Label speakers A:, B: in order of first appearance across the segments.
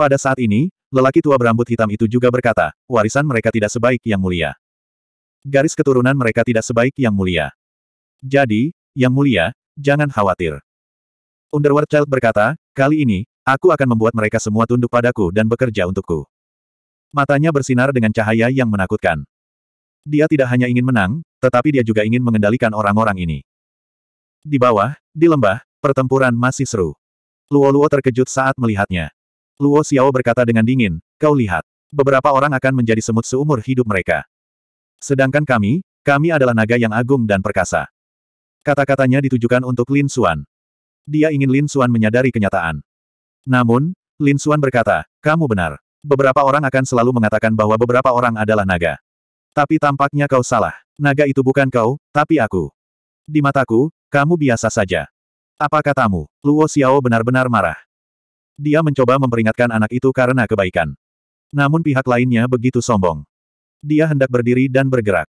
A: Pada saat ini, lelaki tua berambut hitam itu juga berkata, warisan mereka tidak sebaik yang mulia. Garis keturunan mereka tidak sebaik yang mulia. Jadi, yang mulia, jangan khawatir. Underworld Child berkata, kali ini, aku akan membuat mereka semua tunduk padaku dan bekerja untukku. Matanya bersinar dengan cahaya yang menakutkan. Dia tidak hanya ingin menang, tetapi dia juga ingin mengendalikan orang-orang ini. Di bawah, di lembah, pertempuran masih seru. Luo-Luo terkejut saat melihatnya. Luo Xiao berkata dengan dingin, kau lihat. Beberapa orang akan menjadi semut seumur hidup mereka. Sedangkan kami, kami adalah naga yang agung dan perkasa. Kata-katanya ditujukan untuk Lin Xuan. Dia ingin Lin Xuan menyadari kenyataan. Namun, Lin Xuan berkata, kamu benar. Beberapa orang akan selalu mengatakan bahwa beberapa orang adalah naga. Tapi tampaknya kau salah. Naga itu bukan kau, tapi aku. Di mataku, kamu biasa saja. Apa katamu? Luo Xiao benar-benar marah. Dia mencoba memperingatkan anak itu karena kebaikan. Namun pihak lainnya begitu sombong. Dia hendak berdiri dan bergerak.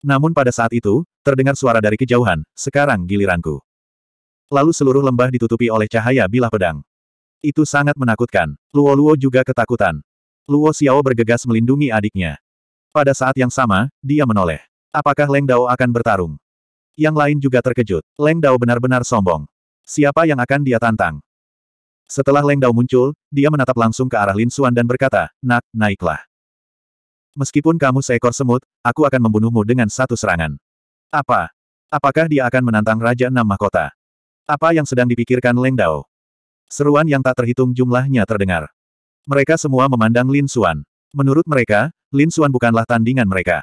A: Namun pada saat itu, terdengar suara dari kejauhan, sekarang giliranku. Lalu seluruh lembah ditutupi oleh cahaya bilah pedang. Itu sangat menakutkan. Luo-Luo juga ketakutan. Luo Xiao bergegas melindungi adiknya. Pada saat yang sama, dia menoleh. Apakah Leng Dao akan bertarung? Yang lain juga terkejut. Leng Dao benar-benar sombong. Siapa yang akan dia tantang? Setelah Leng Dao muncul, dia menatap langsung ke arah Lin Xuan dan berkata, Nak, naiklah. Meskipun kamu seekor semut, aku akan membunuhmu dengan satu serangan. Apa? Apakah dia akan menantang Raja Enam Mahkota? Apa yang sedang dipikirkan Leng Dao? Seruan yang tak terhitung jumlahnya terdengar. Mereka semua memandang Lin Xuan. Menurut mereka, Lin Xuan bukanlah tandingan mereka.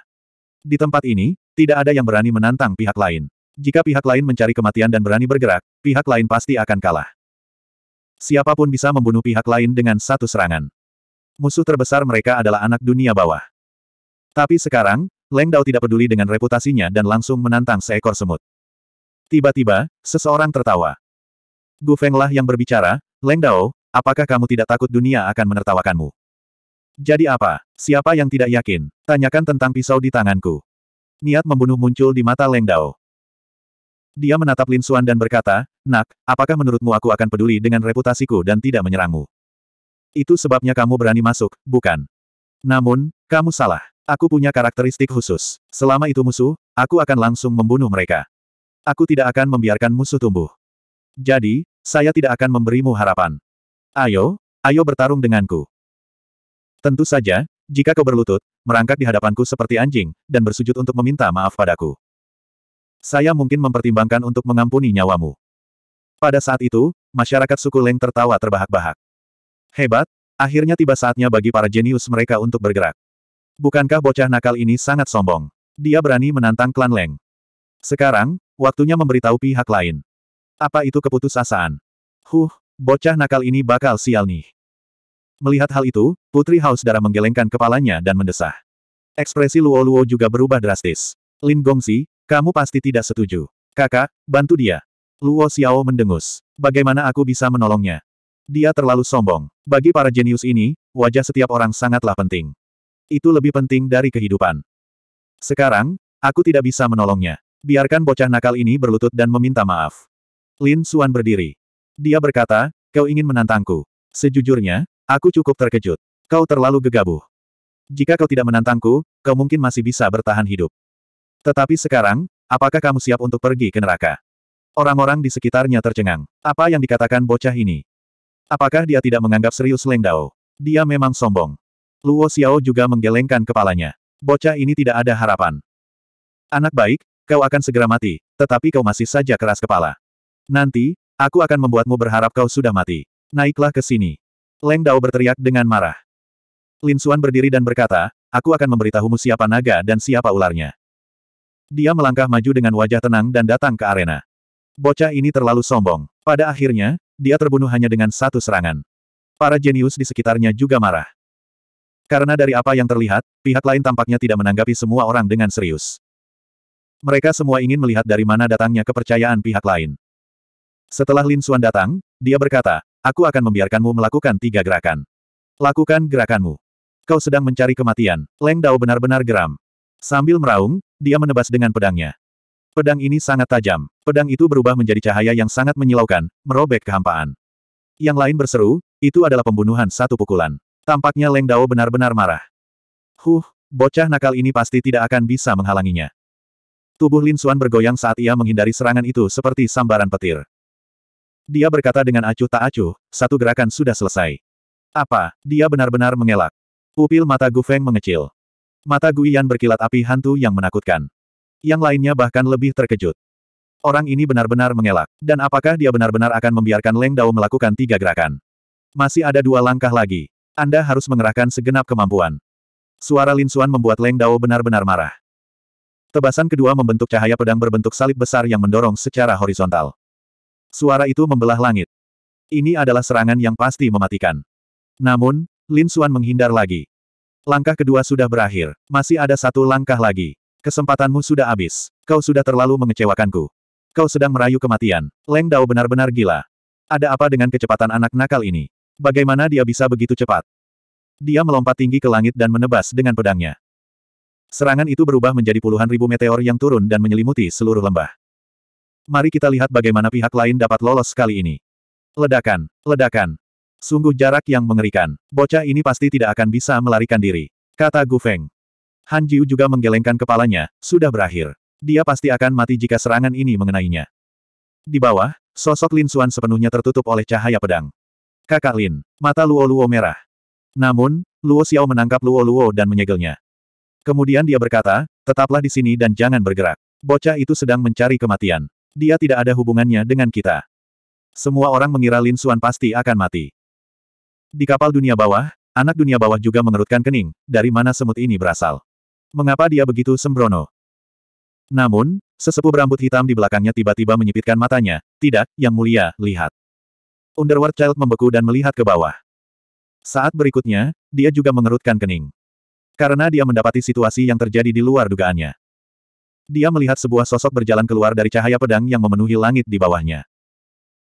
A: Di tempat ini, tidak ada yang berani menantang pihak lain. Jika pihak lain mencari kematian dan berani bergerak, pihak lain pasti akan kalah. Siapapun bisa membunuh pihak lain dengan satu serangan. Musuh terbesar mereka adalah anak dunia bawah. Tapi sekarang, Leng Dao tidak peduli dengan reputasinya dan langsung menantang seekor semut. Tiba-tiba, seseorang tertawa. Gu Fenglah yang berbicara, Leng Dao, apakah kamu tidak takut dunia akan menertawakanmu? Jadi apa? Siapa yang tidak yakin? Tanyakan tentang pisau di tanganku. Niat membunuh muncul di mata Leng Dao. Dia menatap Lin Xuan dan berkata, Nak, apakah menurutmu aku akan peduli dengan reputasiku dan tidak menyerangmu? Itu sebabnya kamu berani masuk, bukan? Namun, kamu salah. Aku punya karakteristik khusus. Selama itu musuh, aku akan langsung membunuh mereka. Aku tidak akan membiarkan musuh tumbuh. Jadi, saya tidak akan memberimu harapan. Ayo, ayo bertarung denganku. Tentu saja, jika kau berlutut, merangkak di hadapanku seperti anjing, dan bersujud untuk meminta maaf padaku. Saya mungkin mempertimbangkan untuk mengampuni nyawamu. Pada saat itu, masyarakat suku Leng tertawa terbahak-bahak. Hebat, akhirnya tiba saatnya bagi para jenius mereka untuk bergerak. Bukankah bocah nakal ini sangat sombong? Dia berani menantang klan Leng. Sekarang, waktunya memberitahu pihak lain. Apa itu keputusasaan? Huh, bocah nakal ini bakal sial nih. Melihat hal itu, Putri Haus darah menggelengkan kepalanya dan mendesah. Ekspresi Luo Luo juga berubah drastis. Lin Gongsi, kamu pasti tidak setuju. Kakak, bantu dia. Luo Xiao mendengus. Bagaimana aku bisa menolongnya? Dia terlalu sombong. Bagi para jenius ini, wajah setiap orang sangatlah penting. Itu lebih penting dari kehidupan. Sekarang, aku tidak bisa menolongnya. Biarkan bocah nakal ini berlutut dan meminta maaf. Lin Xuan berdiri. Dia berkata, kau ingin menantangku. Sejujurnya, aku cukup terkejut. Kau terlalu gegabah. Jika kau tidak menantangku, kau mungkin masih bisa bertahan hidup. Tetapi sekarang, apakah kamu siap untuk pergi ke neraka? Orang-orang di sekitarnya tercengang. Apa yang dikatakan bocah ini? Apakah dia tidak menganggap serius Leng Dao? Dia memang sombong. Luo Xiao juga menggelengkan kepalanya. Bocah ini tidak ada harapan. Anak baik, kau akan segera mati, tetapi kau masih saja keras kepala. Nanti, aku akan membuatmu berharap kau sudah mati. Naiklah ke sini. Leng Dao berteriak dengan marah. Lin Xuan berdiri dan berkata, aku akan memberitahumu siapa naga dan siapa ularnya. Dia melangkah maju dengan wajah tenang dan datang ke arena. Bocah ini terlalu sombong. Pada akhirnya, dia terbunuh hanya dengan satu serangan. Para jenius di sekitarnya juga marah. Karena dari apa yang terlihat, pihak lain tampaknya tidak menanggapi semua orang dengan serius. Mereka semua ingin melihat dari mana datangnya kepercayaan pihak lain. Setelah Lin Xuan datang, dia berkata, aku akan membiarkanmu melakukan tiga gerakan. Lakukan gerakanmu. Kau sedang mencari kematian. Leng Dao benar-benar geram. Sambil meraung, dia menebas dengan pedangnya. Pedang ini sangat tajam. Pedang itu berubah menjadi cahaya yang sangat menyilaukan, merobek kehampaan. Yang lain berseru, itu adalah pembunuhan satu pukulan. Tampaknya Leng Dao benar-benar marah. Huh, bocah nakal ini pasti tidak akan bisa menghalanginya. Tubuh Lin Suan bergoyang saat ia menghindari serangan itu seperti sambaran petir. Dia berkata dengan acuh tak acuh, satu gerakan sudah selesai. Apa, dia benar-benar mengelak. Pupil mata Gu Feng mengecil. Mata Guiyan berkilat api hantu yang menakutkan. Yang lainnya bahkan lebih terkejut. Orang ini benar-benar mengelak. Dan apakah dia benar-benar akan membiarkan Leng Dao melakukan tiga gerakan? Masih ada dua langkah lagi. Anda harus mengerahkan segenap kemampuan. Suara Lin Xuan membuat Leng Dao benar-benar marah. Tebasan kedua membentuk cahaya pedang berbentuk salib besar yang mendorong secara horizontal. Suara itu membelah langit. Ini adalah serangan yang pasti mematikan. Namun, Lin Xuan menghindar lagi. Langkah kedua sudah berakhir. Masih ada satu langkah lagi. Kesempatanmu sudah habis. Kau sudah terlalu mengecewakanku. Kau sedang merayu kematian. Leng Dao benar-benar gila. Ada apa dengan kecepatan anak nakal ini? Bagaimana dia bisa begitu cepat? Dia melompat tinggi ke langit dan menebas dengan pedangnya. Serangan itu berubah menjadi puluhan ribu meteor yang turun dan menyelimuti seluruh lembah. Mari kita lihat bagaimana pihak lain dapat lolos kali ini. Ledakan, ledakan, Sungguh jarak yang mengerikan. Bocah ini pasti tidak akan bisa melarikan diri. Kata Gu Feng. Han Jiu juga menggelengkan kepalanya, sudah berakhir. Dia pasti akan mati jika serangan ini mengenainya. Di bawah, sosok Lin Xuan sepenuhnya tertutup oleh cahaya pedang. Kakak Lin, mata Luo Luo merah. Namun, Luo Xiao menangkap Luo Luo dan menyegelnya. Kemudian dia berkata, tetaplah di sini dan jangan bergerak. Bocah itu sedang mencari kematian. Dia tidak ada hubungannya dengan kita. Semua orang mengira Lin Xuan pasti akan mati. Di kapal dunia bawah, anak dunia bawah juga mengerutkan kening, dari mana semut ini berasal. Mengapa dia begitu sembrono? Namun, sesepuh berambut hitam di belakangnya tiba-tiba menyipitkan matanya. Tidak, yang mulia, lihat. Underworld Child membeku dan melihat ke bawah. Saat berikutnya, dia juga mengerutkan kening. Karena dia mendapati situasi yang terjadi di luar dugaannya. Dia melihat sebuah sosok berjalan keluar dari cahaya pedang yang memenuhi langit di bawahnya.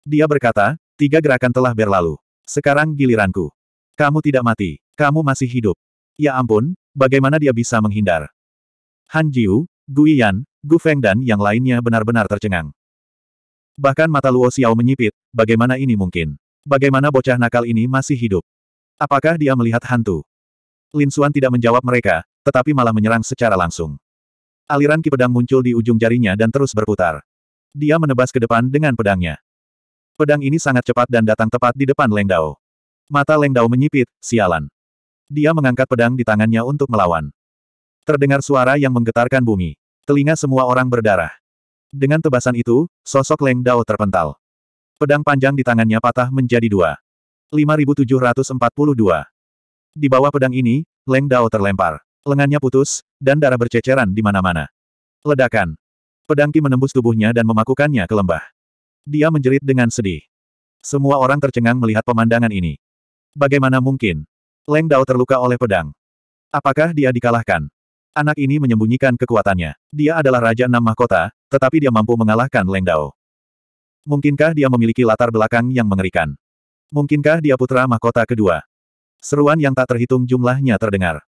A: Dia berkata, tiga gerakan telah berlalu. Sekarang giliranku. Kamu tidak mati. Kamu masih hidup. Ya ampun, bagaimana dia bisa menghindar? Han Jiu, Gu Yan, Gu Feng dan yang lainnya benar-benar tercengang. Bahkan mata Luo Xiao menyipit, bagaimana ini mungkin? Bagaimana bocah nakal ini masih hidup? Apakah dia melihat hantu? Lin Xuan tidak menjawab mereka, tetapi malah menyerang secara langsung. Aliran ki pedang muncul di ujung jarinya dan terus berputar. Dia menebas ke depan dengan pedangnya. Pedang ini sangat cepat dan datang tepat di depan Leng Dao. Mata Leng Dao menyipit, sialan. Dia mengangkat pedang di tangannya untuk melawan. Terdengar suara yang menggetarkan bumi. Telinga semua orang berdarah. Dengan tebasan itu, sosok Leng Dao terpental. Pedang panjang di tangannya patah menjadi dua. 5742. Di bawah pedang ini, Leng Dao terlempar. Lengannya putus, dan darah berceceran di mana-mana. Ledakan. Pedang Ki menembus tubuhnya dan memakukannya ke lembah. Dia menjerit dengan sedih. Semua orang tercengang melihat pemandangan ini. Bagaimana mungkin? Leng Dao terluka oleh pedang. Apakah dia dikalahkan? Anak ini menyembunyikan kekuatannya. Dia adalah Raja Enam Mahkota, tetapi dia mampu mengalahkan Leng Dao. Mungkinkah dia memiliki latar belakang yang mengerikan? Mungkinkah dia putra mahkota kedua? Seruan yang tak terhitung jumlahnya terdengar.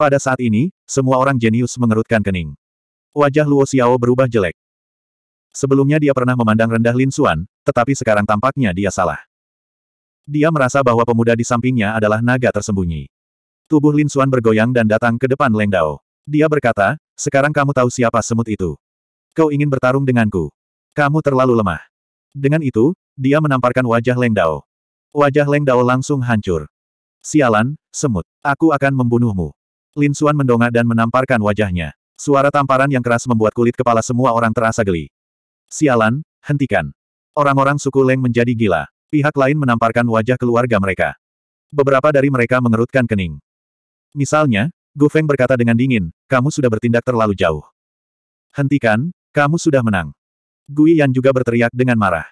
A: Pada saat ini, semua orang jenius mengerutkan kening. Wajah Luo Xiao berubah jelek. Sebelumnya dia pernah memandang rendah Lin Xuan, tetapi sekarang tampaknya dia salah. Dia merasa bahwa pemuda di sampingnya adalah naga tersembunyi. Tubuh Lin Xuan bergoyang dan datang ke depan Leng Dao. Dia berkata, sekarang kamu tahu siapa semut itu. Kau ingin bertarung denganku. Kamu terlalu lemah. Dengan itu, dia menamparkan wajah Leng Dao. Wajah Leng Dao langsung hancur. Sialan, semut, aku akan membunuhmu. Lin Xuan mendongak dan menamparkan wajahnya. Suara tamparan yang keras membuat kulit kepala semua orang terasa geli. Sialan, hentikan. Orang-orang suku Leng menjadi gila. Pihak lain menamparkan wajah keluarga mereka. Beberapa dari mereka mengerutkan kening. Misalnya, Gu Feng berkata dengan dingin, kamu sudah bertindak terlalu jauh. Hentikan, kamu sudah menang. Gui Yan juga berteriak dengan marah.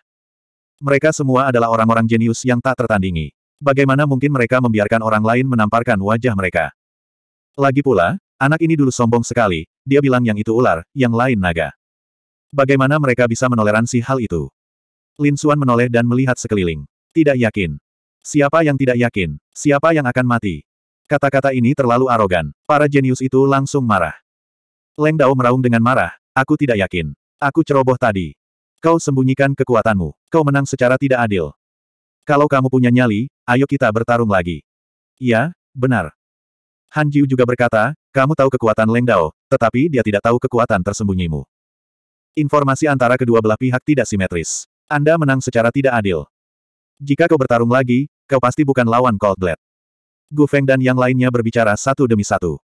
A: Mereka semua adalah orang-orang jenius yang tak tertandingi. Bagaimana mungkin mereka membiarkan orang lain menamparkan wajah mereka? Lagi pula, anak ini dulu sombong sekali, dia bilang yang itu ular, yang lain naga. Bagaimana mereka bisa menoleransi hal itu? Lin Suan menoleh dan melihat sekeliling. Tidak yakin. Siapa yang tidak yakin? Siapa yang akan mati? Kata-kata ini terlalu arogan. Para jenius itu langsung marah. Leng Dao meraung dengan marah. Aku tidak yakin. Aku ceroboh tadi. Kau sembunyikan kekuatanmu. Kau menang secara tidak adil. Kalau kamu punya nyali, ayo kita bertarung lagi. Ya, benar. Han Jiu juga berkata, kamu tahu kekuatan Leng Dao, tetapi dia tidak tahu kekuatan tersembunyimu. Informasi antara kedua belah pihak tidak simetris. Anda menang secara tidak adil. Jika kau bertarung lagi, kau pasti bukan lawan Cold Blade. Gu Feng dan yang lainnya berbicara satu demi satu.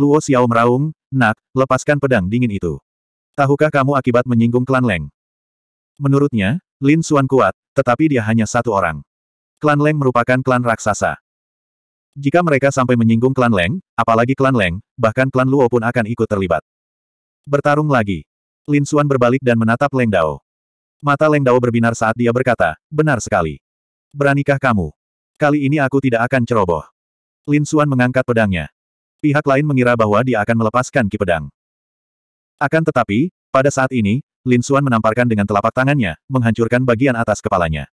A: Luo Xiao meraung, nak, lepaskan pedang dingin itu. Tahukah kamu akibat menyinggung klan Leng? Menurutnya, Lin Xuan kuat, tetapi dia hanya satu orang. Klan Leng merupakan klan raksasa. Jika mereka sampai menyinggung klan Leng, apalagi klan Leng, bahkan klan Luo pun akan ikut terlibat. Bertarung lagi. Lin Suan berbalik dan menatap Leng Dao. Mata Leng Dao berbinar saat dia berkata, benar sekali. Beranikah kamu? Kali ini aku tidak akan ceroboh. Lin Suan mengangkat pedangnya. Pihak lain mengira bahwa dia akan melepaskan ki pedang. Akan tetapi, pada saat ini, Lin Suan menamparkan dengan telapak tangannya, menghancurkan bagian atas kepalanya.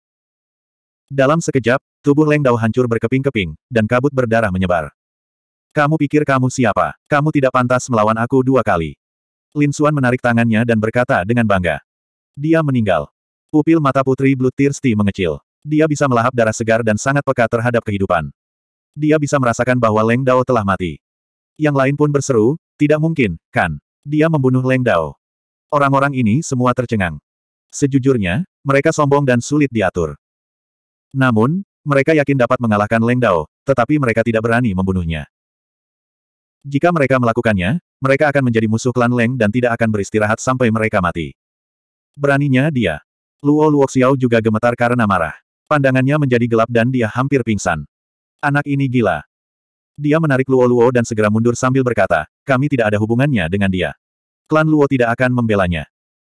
A: Dalam sekejap, tubuh Leng Dao hancur berkeping-keping, dan kabut berdarah menyebar. Kamu pikir kamu siapa? Kamu tidak pantas melawan aku dua kali. Lin Xuan menarik tangannya dan berkata dengan bangga. Dia meninggal. Pupil mata putri Blue Tears Tea mengecil. Dia bisa melahap darah segar dan sangat peka terhadap kehidupan. Dia bisa merasakan bahwa Leng Dao telah mati. Yang lain pun berseru, tidak mungkin, kan? Dia membunuh Leng Dao. Orang-orang ini semua tercengang. Sejujurnya, mereka sombong dan sulit diatur. Namun, mereka yakin dapat mengalahkan Leng Dao, tetapi mereka tidak berani membunuhnya. Jika mereka melakukannya, mereka akan menjadi musuh klan Leng dan tidak akan beristirahat sampai mereka mati. Beraninya dia. Luo Luoxiao juga gemetar karena marah. Pandangannya menjadi gelap dan dia hampir pingsan. Anak ini gila. Dia menarik Luo Luo dan segera mundur sambil berkata, kami tidak ada hubungannya dengan dia. Klan Luo tidak akan membelanya.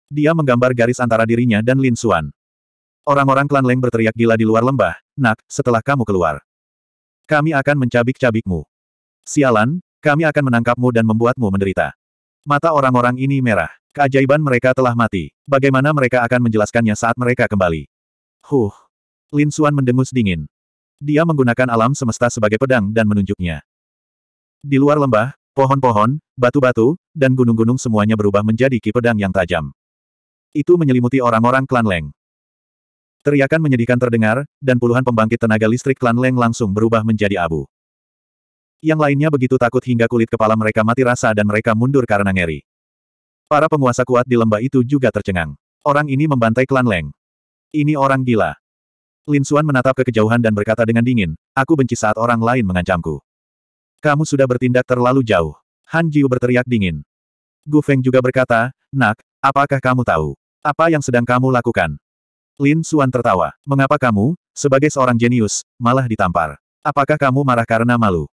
A: Dia menggambar garis antara dirinya dan Lin Xuan. Orang-orang klan Leng berteriak gila di luar lembah, nak, setelah kamu keluar. Kami akan mencabik-cabikmu. Sialan, kami akan menangkapmu dan membuatmu menderita. Mata orang-orang ini merah. Keajaiban mereka telah mati. Bagaimana mereka akan menjelaskannya saat mereka kembali? Huh. Lin Xuan mendengus dingin. Dia menggunakan alam semesta sebagai pedang dan menunjuknya. Di luar lembah, pohon-pohon, batu-batu, dan gunung-gunung semuanya berubah menjadi ki pedang yang tajam. Itu menyelimuti orang-orang klan Leng. Teriakan menyedihkan terdengar, dan puluhan pembangkit tenaga listrik klan Leng langsung berubah menjadi abu. Yang lainnya begitu takut hingga kulit kepala mereka mati rasa dan mereka mundur karena ngeri. Para penguasa kuat di lembah itu juga tercengang. Orang ini membantai klan Leng. Ini orang gila. Lin Xuan menatap ke kejauhan dan berkata dengan dingin, aku benci saat orang lain mengancamku. Kamu sudah bertindak terlalu jauh. Han Jiu berteriak dingin. Gu Feng juga berkata, Nak, apakah kamu tahu? Apa yang sedang kamu lakukan? Lin Xuan tertawa. Mengapa kamu, sebagai seorang jenius, malah ditampar? Apakah kamu marah karena malu?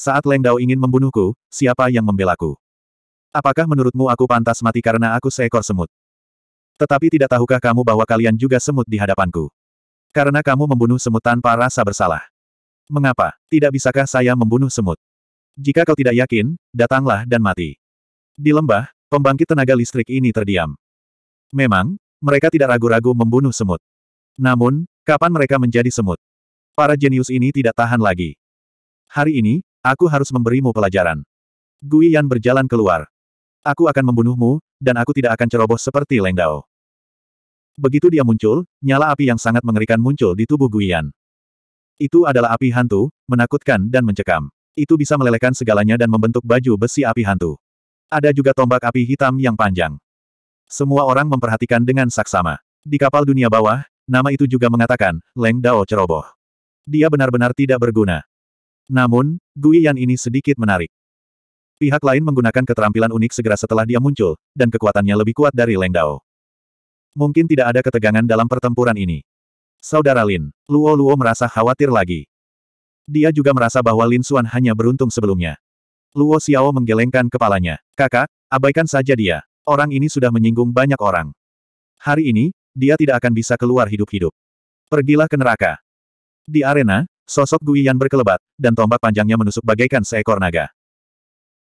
A: Saat Leng Dao ingin membunuhku, siapa yang membelaku? Apakah menurutmu aku pantas mati karena aku seekor semut? Tetapi tidak tahukah kamu bahwa kalian juga semut di hadapanku? Karena kamu membunuh semut tanpa rasa bersalah. Mengapa? Tidak bisakah saya membunuh semut? Jika kau tidak yakin, datanglah dan mati. Di lembah, pembangkit tenaga listrik ini terdiam. Memang, mereka tidak ragu-ragu membunuh semut. Namun, kapan mereka menjadi semut? Para jenius ini tidak tahan lagi. Hari ini, Aku harus memberimu pelajaran. Gui Yan berjalan keluar. Aku akan membunuhmu, dan aku tidak akan ceroboh seperti Leng Dao. Begitu dia muncul, nyala api yang sangat mengerikan muncul di tubuh Yan. Itu adalah api hantu, menakutkan dan mencekam. Itu bisa melelehkan segalanya dan membentuk baju besi api hantu. Ada juga tombak api hitam yang panjang. Semua orang memperhatikan dengan saksama. Di kapal dunia bawah, nama itu juga mengatakan, Leng Dao ceroboh. Dia benar-benar tidak berguna. Namun, Gui Yan ini sedikit menarik. Pihak lain menggunakan keterampilan unik segera setelah dia muncul, dan kekuatannya lebih kuat dari Leng Dao. Mungkin tidak ada ketegangan dalam pertempuran ini. Saudara Lin, Luo Luo merasa khawatir lagi. Dia juga merasa bahwa Lin Xuan hanya beruntung sebelumnya. Luo Xiao menggelengkan kepalanya. Kakak, abaikan saja dia. Orang ini sudah menyinggung banyak orang. Hari ini, dia tidak akan bisa keluar hidup-hidup. Pergilah ke neraka. Di arena, Sosok Guiyan berkelebat, dan tombak panjangnya menusuk bagaikan seekor naga.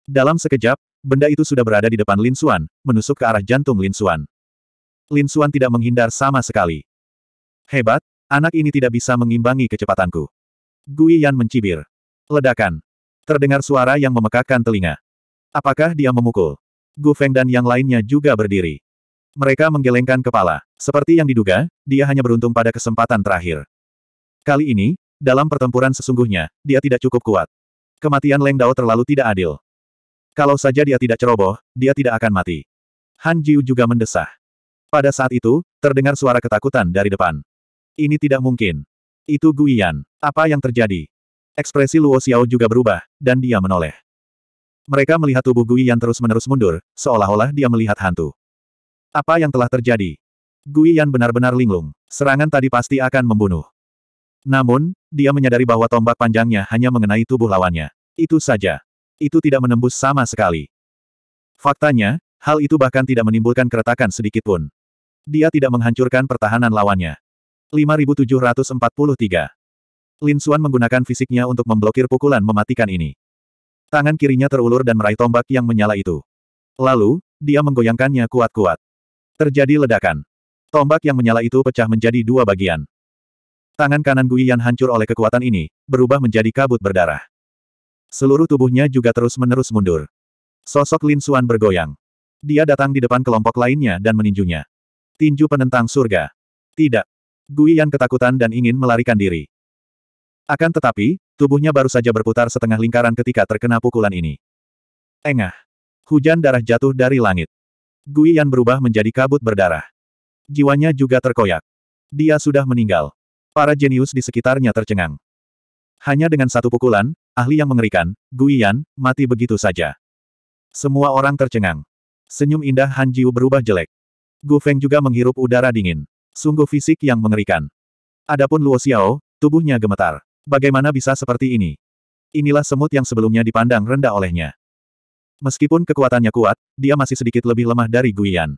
A: Dalam sekejap, benda itu sudah berada di depan Lin Xuan, menusuk ke arah jantung Lin Xuan. Lin Xuan tidak menghindar sama sekali. Hebat, anak ini tidak bisa mengimbangi kecepatanku. Guiyan mencibir. Ledakan. Terdengar suara yang memekakkan telinga. Apakah dia memukul? Gu Feng dan yang lainnya juga berdiri. Mereka menggelengkan kepala. Seperti yang diduga, dia hanya beruntung pada kesempatan terakhir. Kali ini, dalam pertempuran sesungguhnya, dia tidak cukup kuat. Kematian Leng Dao terlalu tidak adil. Kalau saja dia tidak ceroboh, dia tidak akan mati. Han Jiu juga mendesah. Pada saat itu, terdengar suara ketakutan dari depan. Ini tidak mungkin. Itu Guiyan. Apa yang terjadi? Ekspresi Luo Xiao juga berubah, dan dia menoleh. Mereka melihat tubuh Guiyan terus-menerus mundur, seolah-olah dia melihat hantu. Apa yang telah terjadi? Guiyan benar-benar linglung. Serangan tadi pasti akan membunuh. Namun, dia menyadari bahwa tombak panjangnya hanya mengenai tubuh lawannya. Itu saja. Itu tidak menembus sama sekali. Faktanya, hal itu bahkan tidak menimbulkan keretakan sedikit pun. Dia tidak menghancurkan pertahanan lawannya. 5743 Lin Xuan menggunakan fisiknya untuk memblokir pukulan mematikan ini. Tangan kirinya terulur dan meraih tombak yang menyala itu. Lalu, dia menggoyangkannya kuat-kuat. Terjadi ledakan. Tombak yang menyala itu pecah menjadi dua bagian. Tangan kanan Gui Yan hancur oleh kekuatan ini, berubah menjadi kabut berdarah. Seluruh tubuhnya juga terus-menerus mundur. Sosok Lin Suan bergoyang. Dia datang di depan kelompok lainnya dan meninjunya. Tinju penentang surga. Tidak. Gui Yan ketakutan dan ingin melarikan diri. Akan tetapi, tubuhnya baru saja berputar setengah lingkaran ketika terkena pukulan ini. Engah. Hujan darah jatuh dari langit. Gui Yan berubah menjadi kabut berdarah. Jiwanya juga terkoyak. Dia sudah meninggal. Para jenius di sekitarnya tercengang. Hanya dengan satu pukulan, ahli yang mengerikan, Guiyan, mati begitu saja. Semua orang tercengang. Senyum indah Han Jiu berubah jelek. Gu Feng juga menghirup udara dingin. Sungguh fisik yang mengerikan. Adapun Luo Xiao, tubuhnya gemetar. Bagaimana bisa seperti ini? Inilah semut yang sebelumnya dipandang rendah olehnya. Meskipun kekuatannya kuat, dia masih sedikit lebih lemah dari Guiyan.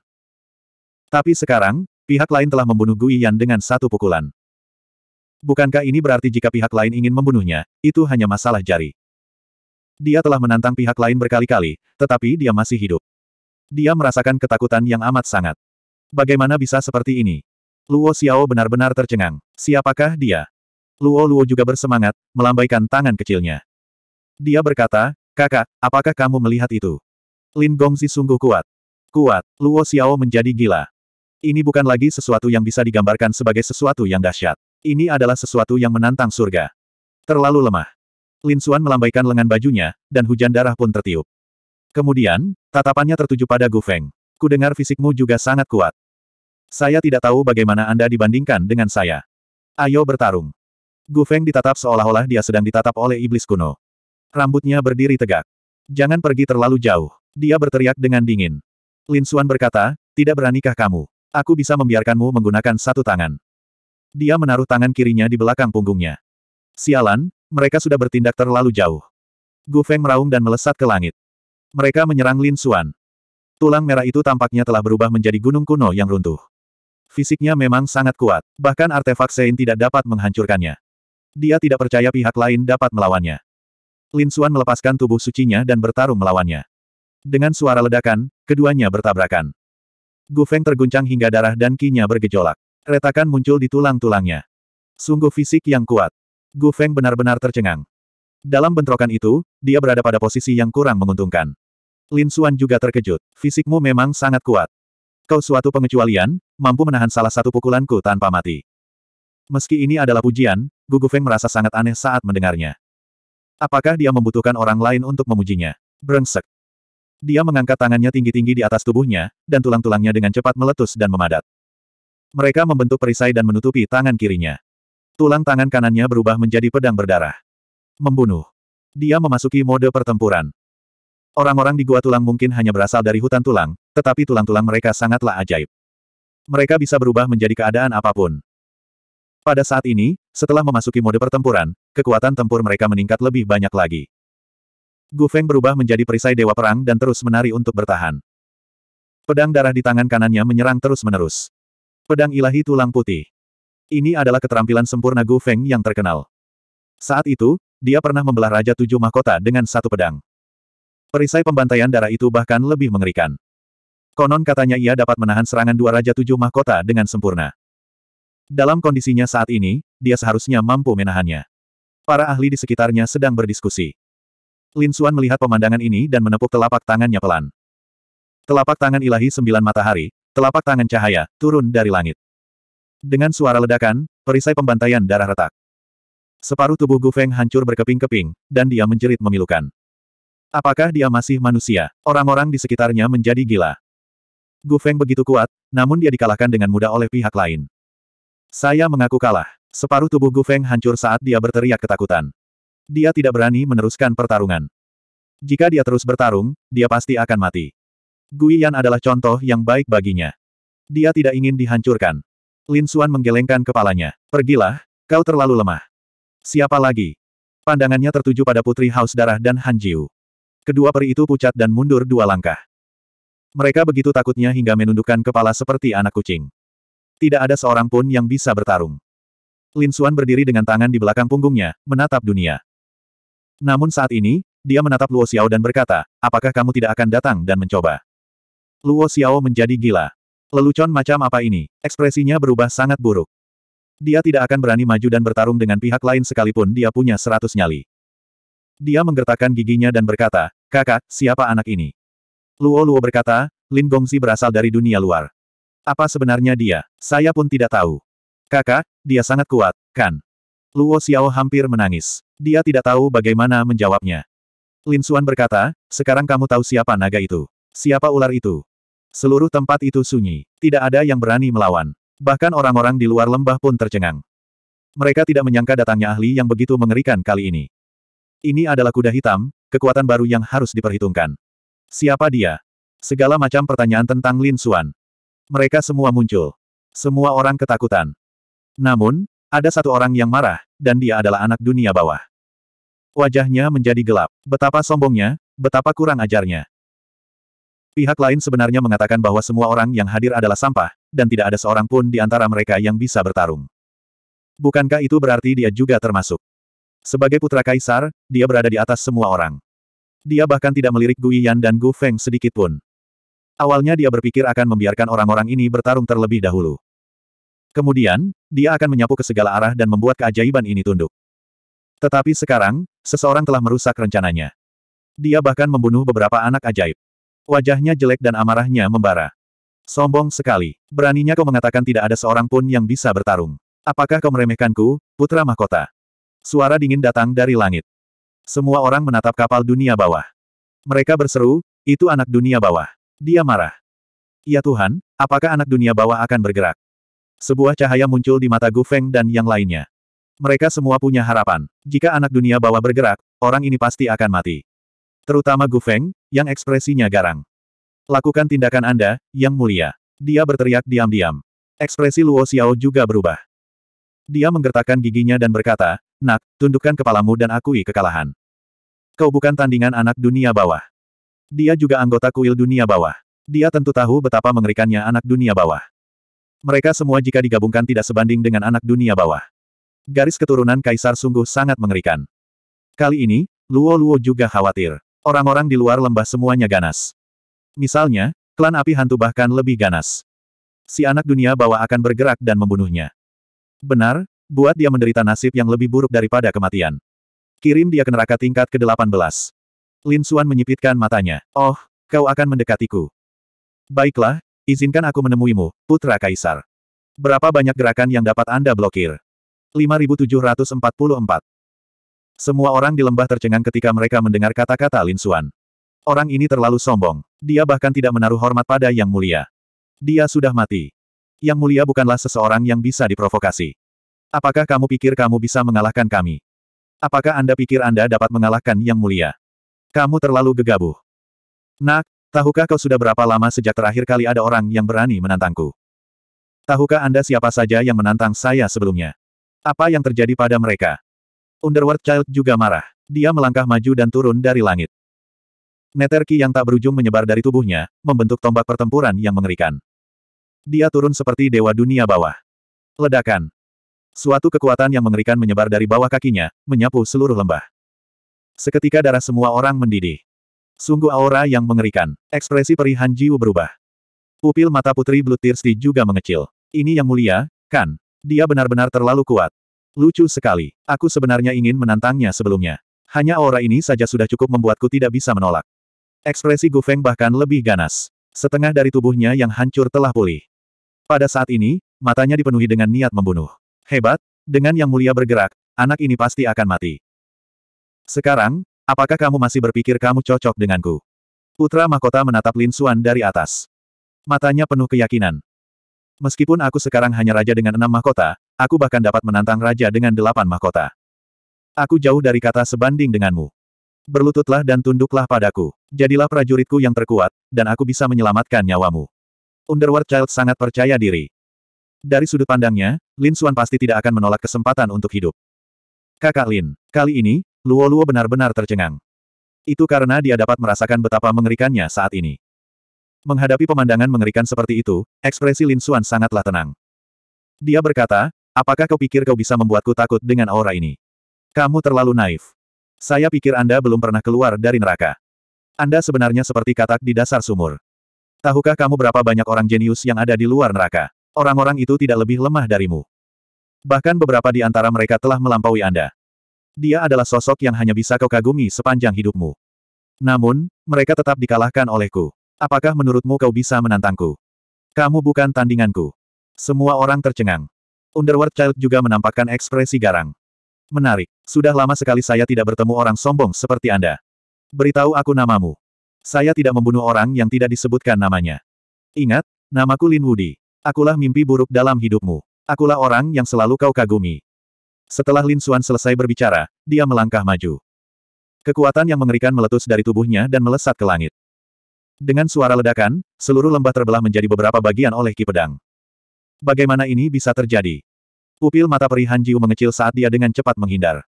A: Tapi sekarang, pihak lain telah membunuh Guiyan dengan satu pukulan. Bukankah ini berarti jika pihak lain ingin membunuhnya, itu hanya masalah jari? Dia telah menantang pihak lain berkali-kali, tetapi dia masih hidup. Dia merasakan ketakutan yang amat sangat. Bagaimana bisa seperti ini? Luo Xiao benar-benar tercengang. Siapakah dia? Luo Luo juga bersemangat, melambaikan tangan kecilnya. Dia berkata, kakak, apakah kamu melihat itu? Lin Gongzi sungguh kuat. Kuat, Luo Xiao menjadi gila. Ini bukan lagi sesuatu yang bisa digambarkan sebagai sesuatu yang dahsyat. Ini adalah sesuatu yang menantang surga. Terlalu lemah. Lin Xuan melambaikan lengan bajunya, dan hujan darah pun tertiup. Kemudian, tatapannya tertuju pada Gu Feng. Ku dengar fisikmu juga sangat kuat. Saya tidak tahu bagaimana Anda dibandingkan dengan saya. Ayo bertarung. Gu Feng ditatap seolah-olah dia sedang ditatap oleh iblis kuno. Rambutnya berdiri tegak. Jangan pergi terlalu jauh. Dia berteriak dengan dingin. Lin Xuan berkata, tidak beranikah kamu? Aku bisa membiarkanmu menggunakan satu tangan. Dia menaruh tangan kirinya di belakang punggungnya. Sialan, mereka sudah bertindak terlalu jauh. Gu Feng meraung dan melesat ke langit. Mereka menyerang Lin Xuan. Tulang merah itu tampaknya telah berubah menjadi gunung kuno yang runtuh. Fisiknya memang sangat kuat, bahkan artefak Sein tidak dapat menghancurkannya. Dia tidak percaya pihak lain dapat melawannya. Lin Xuan melepaskan tubuh sucinya dan bertarung melawannya. Dengan suara ledakan, keduanya bertabrakan. Gu Feng terguncang hingga darah dan kinya bergejolak. Retakan muncul di tulang-tulangnya. Sungguh fisik yang kuat. Gu Feng benar-benar tercengang. Dalam bentrokan itu, dia berada pada posisi yang kurang menguntungkan. Lin Xuan juga terkejut. Fisikmu memang sangat kuat. Kau suatu pengecualian, mampu menahan salah satu pukulanku tanpa mati. Meski ini adalah pujian, Gu Feng merasa sangat aneh saat mendengarnya. Apakah dia membutuhkan orang lain untuk memujinya? Brengsek. Dia mengangkat tangannya tinggi-tinggi di atas tubuhnya, dan tulang-tulangnya dengan cepat meletus dan memadat. Mereka membentuk perisai dan menutupi tangan kirinya. Tulang tangan kanannya berubah menjadi pedang berdarah. Membunuh. Dia memasuki mode pertempuran. Orang-orang di gua tulang mungkin hanya berasal dari hutan tulang, tetapi tulang-tulang mereka sangatlah ajaib. Mereka bisa berubah menjadi keadaan apapun. Pada saat ini, setelah memasuki mode pertempuran, kekuatan tempur mereka meningkat lebih banyak lagi. Gu Feng berubah menjadi perisai dewa perang dan terus menari untuk bertahan. Pedang darah di tangan kanannya menyerang terus-menerus. Pedang ilahi tulang putih. Ini adalah keterampilan sempurna Gu Feng yang terkenal. Saat itu, dia pernah membelah Raja Tujuh Mahkota dengan satu pedang. Perisai pembantaian darah itu bahkan lebih mengerikan. Konon katanya ia dapat menahan serangan dua Raja Tujuh Mahkota dengan sempurna. Dalam kondisinya saat ini, dia seharusnya mampu menahannya. Para ahli di sekitarnya sedang berdiskusi. Lin Xuan melihat pemandangan ini dan menepuk telapak tangannya pelan. Telapak tangan ilahi sembilan matahari, Telapak tangan cahaya, turun dari langit. Dengan suara ledakan, perisai pembantaian darah retak. Separuh tubuh Gu Feng hancur berkeping-keping, dan dia menjerit memilukan. Apakah dia masih manusia? Orang-orang di sekitarnya menjadi gila. Gu Feng begitu kuat, namun dia dikalahkan dengan mudah oleh pihak lain. Saya mengaku kalah. Separuh tubuh Gu Feng hancur saat dia berteriak ketakutan. Dia tidak berani meneruskan pertarungan. Jika dia terus bertarung, dia pasti akan mati. Guiyan adalah contoh yang baik baginya. Dia tidak ingin dihancurkan. Lin Xuan menggelengkan kepalanya. Pergilah, kau terlalu lemah. Siapa lagi? Pandangannya tertuju pada Putri Haus Darah dan Han Jiu. Kedua peri itu pucat dan mundur dua langkah. Mereka begitu takutnya hingga menundukkan kepala seperti anak kucing. Tidak ada seorang pun yang bisa bertarung. Lin Xuan berdiri dengan tangan di belakang punggungnya, menatap dunia. Namun saat ini, dia menatap Luo Xiao dan berkata, apakah kamu tidak akan datang dan mencoba? Luo Xiao menjadi gila. Lelucon macam apa ini? Ekspresinya berubah sangat buruk. Dia tidak akan berani maju dan bertarung dengan pihak lain sekalipun dia punya seratus nyali. Dia menggertakkan giginya dan berkata, kakak, siapa anak ini? Luo Luo berkata, Lin Gongzi berasal dari dunia luar. Apa sebenarnya dia? Saya pun tidak tahu. Kakak, dia sangat kuat, kan? Luo Xiao hampir menangis. Dia tidak tahu bagaimana menjawabnya. Lin Xuan berkata, sekarang kamu tahu siapa naga itu. Siapa ular itu? Seluruh tempat itu sunyi. Tidak ada yang berani melawan. Bahkan orang-orang di luar lembah pun tercengang. Mereka tidak menyangka datangnya ahli yang begitu mengerikan kali ini. Ini adalah kuda hitam, kekuatan baru yang harus diperhitungkan. Siapa dia? Segala macam pertanyaan tentang Lin Xuan. Mereka semua muncul. Semua orang ketakutan. Namun, ada satu orang yang marah, dan dia adalah anak dunia bawah. Wajahnya menjadi gelap. Betapa sombongnya, betapa kurang ajarnya. Pihak lain sebenarnya mengatakan bahwa semua orang yang hadir adalah sampah, dan tidak ada seorang pun di antara mereka yang bisa bertarung. Bukankah itu berarti dia juga termasuk? Sebagai putra kaisar, dia berada di atas semua orang. Dia bahkan tidak melirik Gu Yan dan Gu Feng sedikit pun. Awalnya dia berpikir akan membiarkan orang-orang ini bertarung terlebih dahulu. Kemudian, dia akan menyapu ke segala arah dan membuat keajaiban ini tunduk. Tetapi sekarang, seseorang telah merusak rencananya. Dia bahkan membunuh beberapa anak ajaib. Wajahnya jelek dan amarahnya membara. Sombong sekali. Beraninya kau mengatakan tidak ada seorang pun yang bisa bertarung. Apakah kau meremehkanku, putra mahkota? Suara dingin datang dari langit. Semua orang menatap kapal dunia bawah. Mereka berseru, itu anak dunia bawah. Dia marah. Ya Tuhan, apakah anak dunia bawah akan bergerak? Sebuah cahaya muncul di mata Gu Feng dan yang lainnya. Mereka semua punya harapan. Jika anak dunia bawah bergerak, orang ini pasti akan mati. Terutama Gu Feng, yang ekspresinya garang. Lakukan tindakan Anda, Yang Mulia. Dia berteriak diam-diam. Ekspresi Luo Xiao juga berubah. Dia menggertakkan giginya dan berkata, Nak, tundukkan kepalamu dan akui kekalahan. Kau bukan tandingan anak dunia bawah. Dia juga anggota kuil dunia bawah. Dia tentu tahu betapa mengerikannya anak dunia bawah. Mereka semua jika digabungkan tidak sebanding dengan anak dunia bawah. Garis keturunan kaisar sungguh sangat mengerikan. Kali ini, Luo Luo juga khawatir. Orang-orang di luar lembah semuanya ganas. Misalnya, klan api hantu bahkan lebih ganas. Si anak dunia bawah akan bergerak dan membunuhnya. Benar, buat dia menderita nasib yang lebih buruk daripada kematian. Kirim dia ke neraka tingkat ke-18. Lin Xuan menyipitkan matanya. Oh, kau akan mendekatiku. Baiklah, izinkan aku menemuimu, Putra Kaisar. Berapa banyak gerakan yang dapat Anda blokir? 5744. Semua orang di lembah tercengang ketika mereka mendengar kata-kata Lin Xuan. Orang ini terlalu sombong. Dia bahkan tidak menaruh hormat pada Yang Mulia. Dia sudah mati. Yang Mulia bukanlah seseorang yang bisa diprovokasi. Apakah kamu pikir kamu bisa mengalahkan kami? Apakah Anda pikir Anda dapat mengalahkan Yang Mulia? Kamu terlalu gegabah. Nak, tahukah kau sudah berapa lama sejak terakhir kali ada orang yang berani menantangku? Tahukah Anda siapa saja yang menantang saya sebelumnya? Apa yang terjadi pada mereka? Underworld Child juga marah. Dia melangkah maju dan turun dari langit. Neterki yang tak berujung menyebar dari tubuhnya, membentuk tombak pertempuran yang mengerikan. Dia turun seperti dewa dunia bawah. Ledakan. Suatu kekuatan yang mengerikan menyebar dari bawah kakinya, menyapu seluruh lembah. Seketika darah semua orang mendidih. Sungguh aura yang mengerikan. Ekspresi perih Han berubah. Pupil mata putri Blue Tirsti juga mengecil. Ini yang mulia, kan? Dia benar-benar terlalu kuat. Lucu sekali. Aku sebenarnya ingin menantangnya sebelumnya. Hanya aura ini saja sudah cukup membuatku tidak bisa menolak. Ekspresi Gu Feng bahkan lebih ganas. Setengah dari tubuhnya yang hancur telah pulih. Pada saat ini, matanya dipenuhi dengan niat membunuh. Hebat, dengan yang mulia bergerak, anak ini pasti akan mati. Sekarang, apakah kamu masih berpikir kamu cocok denganku? Putra Mahkota menatap Lin Xuan dari atas. Matanya penuh keyakinan. Meskipun aku sekarang hanya raja dengan enam mahkota, aku bahkan dapat menantang raja dengan delapan mahkota. Aku jauh dari kata sebanding denganmu. Berlututlah dan tunduklah padaku. Jadilah prajuritku yang terkuat, dan aku bisa menyelamatkan nyawamu. Underworld Child sangat percaya diri. Dari sudut pandangnya, Lin Xuan pasti tidak akan menolak kesempatan untuk hidup. Kakak Lin, kali ini, Luo Luo benar-benar tercengang. Itu karena dia dapat merasakan betapa mengerikannya saat ini. Menghadapi pemandangan mengerikan seperti itu, ekspresi Lin Xuan sangatlah tenang. Dia berkata, apakah kau pikir kau bisa membuatku takut dengan aura ini? Kamu terlalu naif. Saya pikir Anda belum pernah keluar dari neraka. Anda sebenarnya seperti katak di dasar sumur. Tahukah kamu berapa banyak orang jenius yang ada di luar neraka? Orang-orang itu tidak lebih lemah darimu. Bahkan beberapa di antara mereka telah melampaui Anda. Dia adalah sosok yang hanya bisa kau kagumi sepanjang hidupmu. Namun, mereka tetap dikalahkan olehku. Apakah menurutmu kau bisa menantangku? Kamu bukan tandinganku. Semua orang tercengang. Underworld Child juga menampakkan ekspresi garang. Menarik. Sudah lama sekali saya tidak bertemu orang sombong seperti Anda. Beritahu aku namamu. Saya tidak membunuh orang yang tidak disebutkan namanya. Ingat, namaku Lin Wudi. Akulah mimpi buruk dalam hidupmu. Akulah orang yang selalu kau kagumi. Setelah Lin Xuan selesai berbicara, dia melangkah maju. Kekuatan yang mengerikan meletus dari tubuhnya dan melesat ke langit. Dengan suara ledakan, seluruh lembah terbelah menjadi beberapa bagian oleh ki pedang. Bagaimana ini bisa terjadi? Upil mata peri Hanjiu mengecil saat dia dengan cepat menghindar.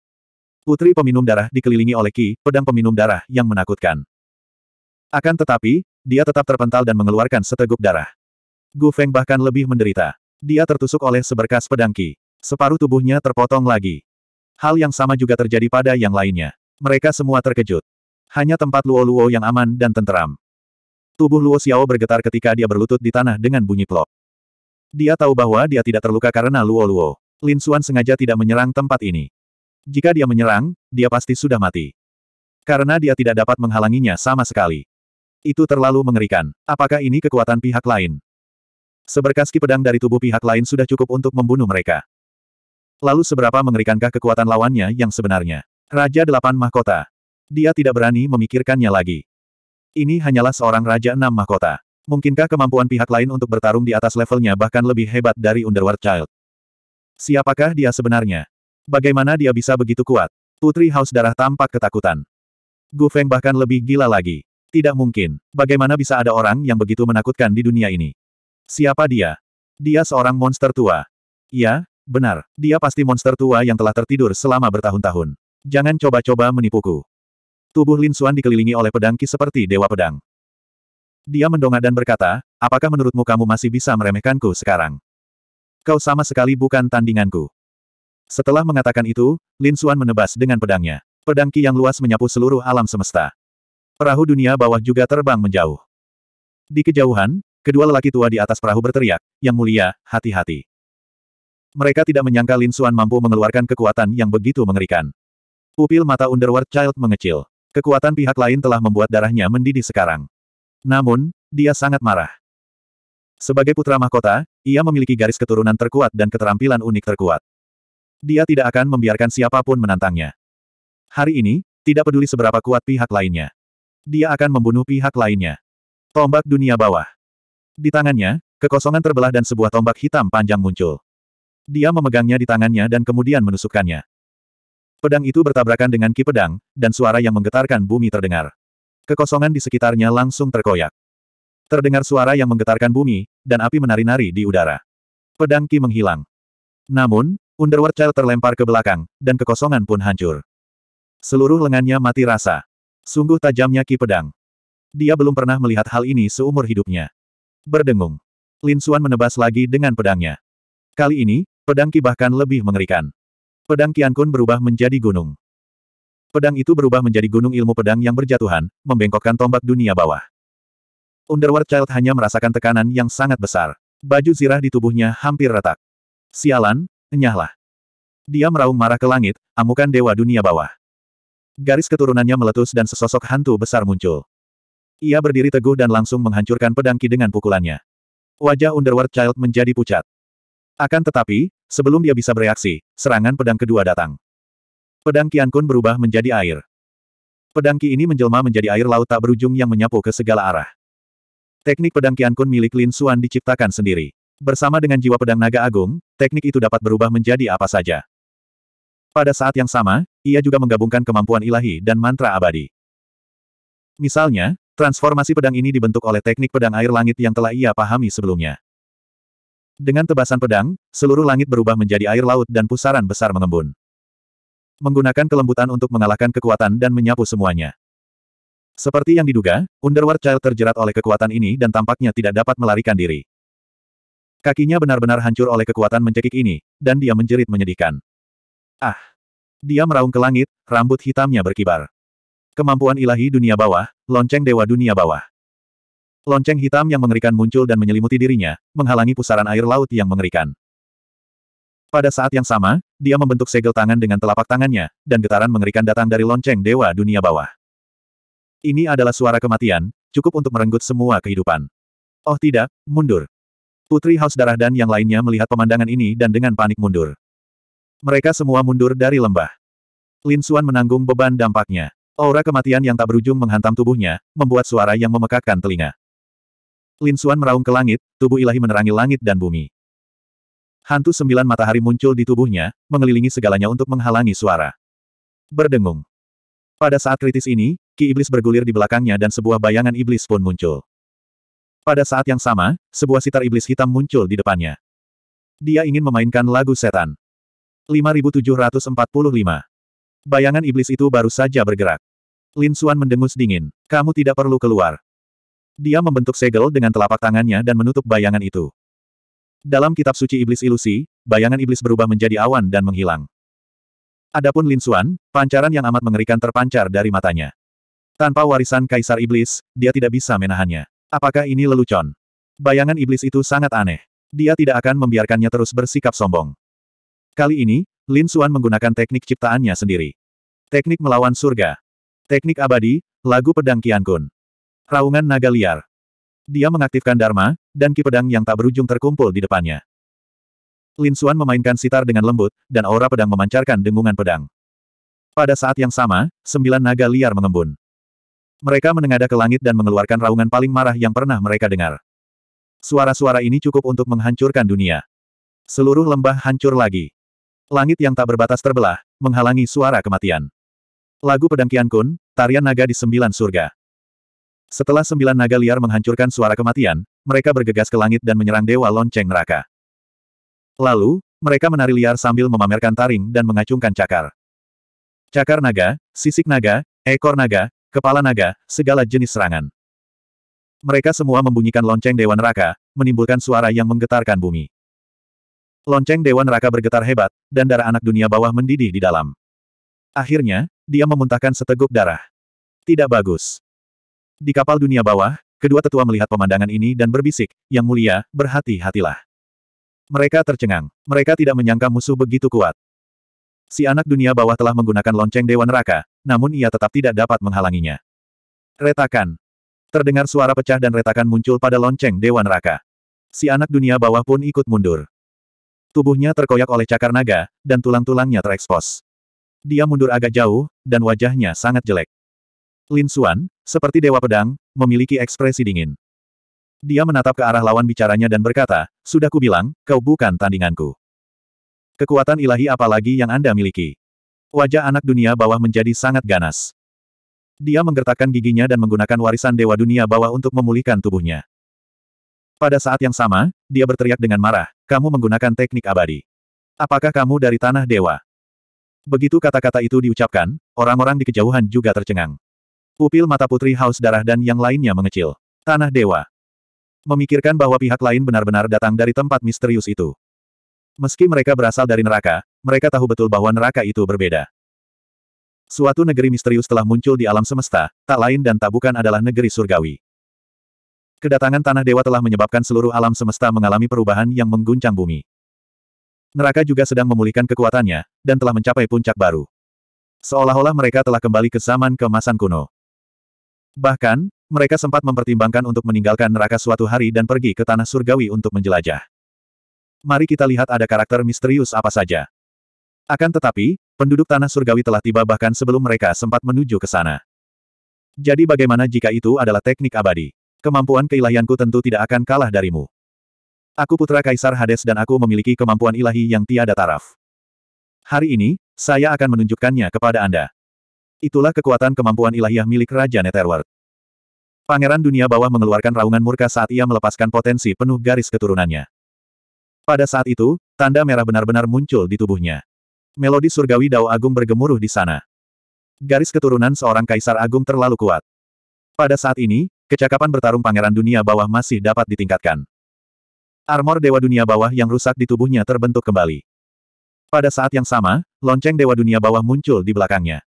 A: Putri peminum darah dikelilingi oleh ki pedang peminum darah yang menakutkan. Akan tetapi, dia tetap terpental dan mengeluarkan seteguk darah. Gu Feng bahkan lebih menderita. Dia tertusuk oleh seberkas pedang ki. Separuh tubuhnya terpotong lagi. Hal yang sama juga terjadi pada yang lainnya. Mereka semua terkejut. Hanya tempat Luo-Luo yang aman dan tenteram. Tubuh Luo Xiao bergetar ketika dia berlutut di tanah dengan bunyi plot. Dia tahu bahwa dia tidak terluka karena Luo-Luo. Lin Xuan sengaja tidak menyerang tempat ini. Jika dia menyerang, dia pasti sudah mati. Karena dia tidak dapat menghalanginya sama sekali. Itu terlalu mengerikan. Apakah ini kekuatan pihak lain? Seberkas ki pedang dari tubuh pihak lain sudah cukup untuk membunuh mereka. Lalu seberapa mengerikankah kekuatan lawannya yang sebenarnya? Raja Delapan Mahkota. Dia tidak berani memikirkannya lagi. Ini hanyalah seorang Raja Enam Mahkota. Mungkinkah kemampuan pihak lain untuk bertarung di atas levelnya bahkan lebih hebat dari Underworld Child? Siapakah dia sebenarnya? Bagaimana dia bisa begitu kuat? Putri Haus Darah tampak ketakutan. Gu Feng bahkan lebih gila lagi. Tidak mungkin. Bagaimana bisa ada orang yang begitu menakutkan di dunia ini? Siapa dia? Dia seorang monster tua. Ya, benar. Dia pasti monster tua yang telah tertidur selama bertahun-tahun. Jangan coba-coba menipuku. Tubuh Lin Xuan dikelilingi oleh pedangki seperti dewa pedang. Dia mendongak dan berkata, apakah menurutmu kamu masih bisa meremehkanku sekarang? Kau sama sekali bukan tandinganku. Setelah mengatakan itu, Lin Xuan menebas dengan pedangnya. Pedangki yang luas menyapu seluruh alam semesta. Perahu dunia bawah juga terbang menjauh. Di kejauhan, kedua lelaki tua di atas perahu berteriak, Yang mulia, hati-hati. Mereka tidak menyangka Lin Xuan mampu mengeluarkan kekuatan yang begitu mengerikan. Pupil mata Underworld Child mengecil. Kekuatan pihak lain telah membuat darahnya mendidih sekarang. Namun, dia sangat marah. Sebagai putra mahkota, ia memiliki garis keturunan terkuat dan keterampilan unik terkuat. Dia tidak akan membiarkan siapapun menantangnya. Hari ini, tidak peduli seberapa kuat pihak lainnya. Dia akan membunuh pihak lainnya. Tombak dunia bawah. Di tangannya, kekosongan terbelah dan sebuah tombak hitam panjang muncul. Dia memegangnya di tangannya dan kemudian menusukkannya. Pedang itu bertabrakan dengan ki pedang, dan suara yang menggetarkan bumi terdengar. Kekosongan di sekitarnya langsung terkoyak. Terdengar suara yang menggetarkan bumi, dan api menari-nari di udara. Pedang ki menghilang. Namun, Underworld Child terlempar ke belakang, dan kekosongan pun hancur. Seluruh lengannya mati rasa. Sungguh tajamnya ki pedang. Dia belum pernah melihat hal ini seumur hidupnya. Berdengung. Lin Xuan menebas lagi dengan pedangnya. Kali ini, pedang ki bahkan lebih mengerikan. Pedang Kian Kun berubah menjadi gunung. Pedang itu berubah menjadi gunung ilmu pedang yang berjatuhan, membengkokkan tombak dunia bawah. Underworld Child hanya merasakan tekanan yang sangat besar. Baju zirah di tubuhnya hampir retak. Sialan, enyahlah. Dia meraung marah ke langit, amukan dewa dunia bawah. Garis keturunannya meletus dan sesosok hantu besar muncul. Ia berdiri teguh dan langsung menghancurkan pedang Ki dengan pukulannya. Wajah Underworld Child menjadi pucat. Akan tetapi, sebelum dia bisa bereaksi, serangan pedang kedua datang. Pedang Qian Kun berubah menjadi air. Pedang Qi ini menjelma menjadi air laut tak berujung yang menyapu ke segala arah. Teknik pedang Qian Kun milik Lin Xuan diciptakan sendiri. Bersama dengan jiwa pedang naga agung, teknik itu dapat berubah menjadi apa saja. Pada saat yang sama, ia juga menggabungkan kemampuan ilahi dan mantra abadi. Misalnya, transformasi pedang ini dibentuk oleh teknik pedang air langit yang telah ia pahami sebelumnya. Dengan tebasan pedang, seluruh langit berubah menjadi air laut dan pusaran besar mengembun. Menggunakan kelembutan untuk mengalahkan kekuatan dan menyapu semuanya. Seperti yang diduga, Underworld Child terjerat oleh kekuatan ini dan tampaknya tidak dapat melarikan diri. Kakinya benar-benar hancur oleh kekuatan mencekik ini, dan dia menjerit menyedihkan. Ah! Dia meraung ke langit, rambut hitamnya berkibar. Kemampuan ilahi dunia bawah, lonceng dewa dunia bawah. Lonceng hitam yang mengerikan muncul dan menyelimuti dirinya, menghalangi pusaran air laut yang mengerikan. Pada saat yang sama, dia membentuk segel tangan dengan telapak tangannya, dan getaran mengerikan datang dari lonceng dewa dunia bawah. Ini adalah suara kematian, cukup untuk merenggut semua kehidupan. Oh tidak, mundur. Putri Haus Darah dan yang lainnya melihat pemandangan ini dan dengan panik mundur. Mereka semua mundur dari lembah. Lin Xuan menanggung beban dampaknya. Aura kematian yang tak berujung menghantam tubuhnya, membuat suara yang memekakkan telinga. Lin Suan meraung ke langit, tubuh ilahi menerangi langit dan bumi. Hantu sembilan matahari muncul di tubuhnya, mengelilingi segalanya untuk menghalangi suara. Berdengung. Pada saat kritis ini, ki iblis bergulir di belakangnya dan sebuah bayangan iblis pun muncul. Pada saat yang sama, sebuah sitar iblis hitam muncul di depannya. Dia ingin memainkan lagu setan. 5745. Bayangan iblis itu baru saja bergerak. Lin Suan mendengus dingin. Kamu tidak perlu keluar. Dia membentuk segel dengan telapak tangannya dan menutup bayangan itu. Dalam kitab suci iblis ilusi, bayangan iblis berubah menjadi awan dan menghilang. Adapun Lin Xuan, pancaran yang amat mengerikan terpancar dari matanya. Tanpa warisan kaisar iblis, dia tidak bisa menahannya. Apakah ini lelucon? Bayangan iblis itu sangat aneh. Dia tidak akan membiarkannya terus bersikap sombong. Kali ini, Lin Xuan menggunakan teknik ciptaannya sendiri. Teknik melawan surga. Teknik abadi, lagu pedang Qian Raungan naga liar. Dia mengaktifkan Dharma, dan ki pedang yang tak berujung terkumpul di depannya. Lin Xuan memainkan sitar dengan lembut, dan aura pedang memancarkan dengungan pedang. Pada saat yang sama, sembilan naga liar mengembun. Mereka menengada ke langit dan mengeluarkan raungan paling marah yang pernah mereka dengar. Suara-suara ini cukup untuk menghancurkan dunia. Seluruh lembah hancur lagi. Langit yang tak berbatas terbelah, menghalangi suara kematian. Lagu pedang Kian Kun, tarian naga di sembilan surga. Setelah sembilan naga liar menghancurkan suara kematian, mereka bergegas ke langit dan menyerang Dewa Lonceng Neraka. Lalu, mereka menari liar sambil memamerkan taring dan mengacungkan cakar. Cakar naga, sisik naga, ekor naga, kepala naga, segala jenis serangan. Mereka semua membunyikan lonceng Dewa Neraka, menimbulkan suara yang menggetarkan bumi. Lonceng Dewa Neraka bergetar hebat, dan darah anak dunia bawah mendidih di dalam. Akhirnya, dia memuntahkan seteguk darah. Tidak bagus. Di kapal dunia bawah, kedua tetua melihat pemandangan ini dan berbisik, yang mulia, berhati-hatilah. Mereka tercengang. Mereka tidak menyangka musuh begitu kuat. Si anak dunia bawah telah menggunakan lonceng Dewa Neraka, namun ia tetap tidak dapat menghalanginya. Retakan. Terdengar suara pecah dan retakan muncul pada lonceng Dewa Neraka. Si anak dunia bawah pun ikut mundur. Tubuhnya terkoyak oleh cakar naga, dan tulang-tulangnya terekspos. Dia mundur agak jauh, dan wajahnya sangat jelek. Lin Xuan, seperti dewa pedang, memiliki ekspresi dingin. Dia menatap ke arah lawan bicaranya dan berkata, Sudah kubilang, kau bukan tandinganku. Kekuatan ilahi apalagi yang Anda miliki? Wajah anak dunia bawah menjadi sangat ganas. Dia menggertakkan giginya dan menggunakan warisan dewa dunia bawah untuk memulihkan tubuhnya. Pada saat yang sama, dia berteriak dengan marah, kamu menggunakan teknik abadi. Apakah kamu dari tanah dewa? Begitu kata-kata itu diucapkan, orang-orang di kejauhan juga tercengang. Pupil mata Putri Haus darah dan yang lainnya mengecil. Tanah Dewa. Memikirkan bahwa pihak lain benar-benar datang dari tempat misterius itu. Meski mereka berasal dari neraka, mereka tahu betul bahwa neraka itu berbeda. Suatu negeri misterius telah muncul di alam semesta, tak lain dan tak bukan adalah negeri surgawi. Kedatangan Tanah Dewa telah menyebabkan seluruh alam semesta mengalami perubahan yang mengguncang bumi. Neraka juga sedang memulihkan kekuatannya, dan telah mencapai puncak baru. Seolah-olah mereka telah kembali ke zaman kemasan kuno. Bahkan, mereka sempat mempertimbangkan untuk meninggalkan neraka suatu hari dan pergi ke tanah surgawi untuk menjelajah. Mari kita lihat ada karakter misterius apa saja. Akan tetapi, penduduk tanah surgawi telah tiba bahkan sebelum mereka sempat menuju ke sana. Jadi bagaimana jika itu adalah teknik abadi? Kemampuan keilahianku tentu tidak akan kalah darimu. Aku putra Kaisar Hades dan aku memiliki kemampuan ilahi yang tiada taraf. Hari ini, saya akan menunjukkannya kepada Anda. Itulah kekuatan kemampuan ilahiyah milik Raja Netherworld. Pangeran dunia bawah mengeluarkan raungan murka saat ia melepaskan potensi penuh garis keturunannya. Pada saat itu, tanda merah benar-benar muncul di tubuhnya. Melodi surgawi Dao Agung bergemuruh di sana. Garis keturunan seorang kaisar agung terlalu kuat. Pada saat ini, kecakapan bertarung pangeran dunia bawah masih dapat ditingkatkan. Armor Dewa Dunia Bawah yang rusak di tubuhnya terbentuk kembali. Pada saat yang sama, lonceng Dewa Dunia Bawah muncul di belakangnya.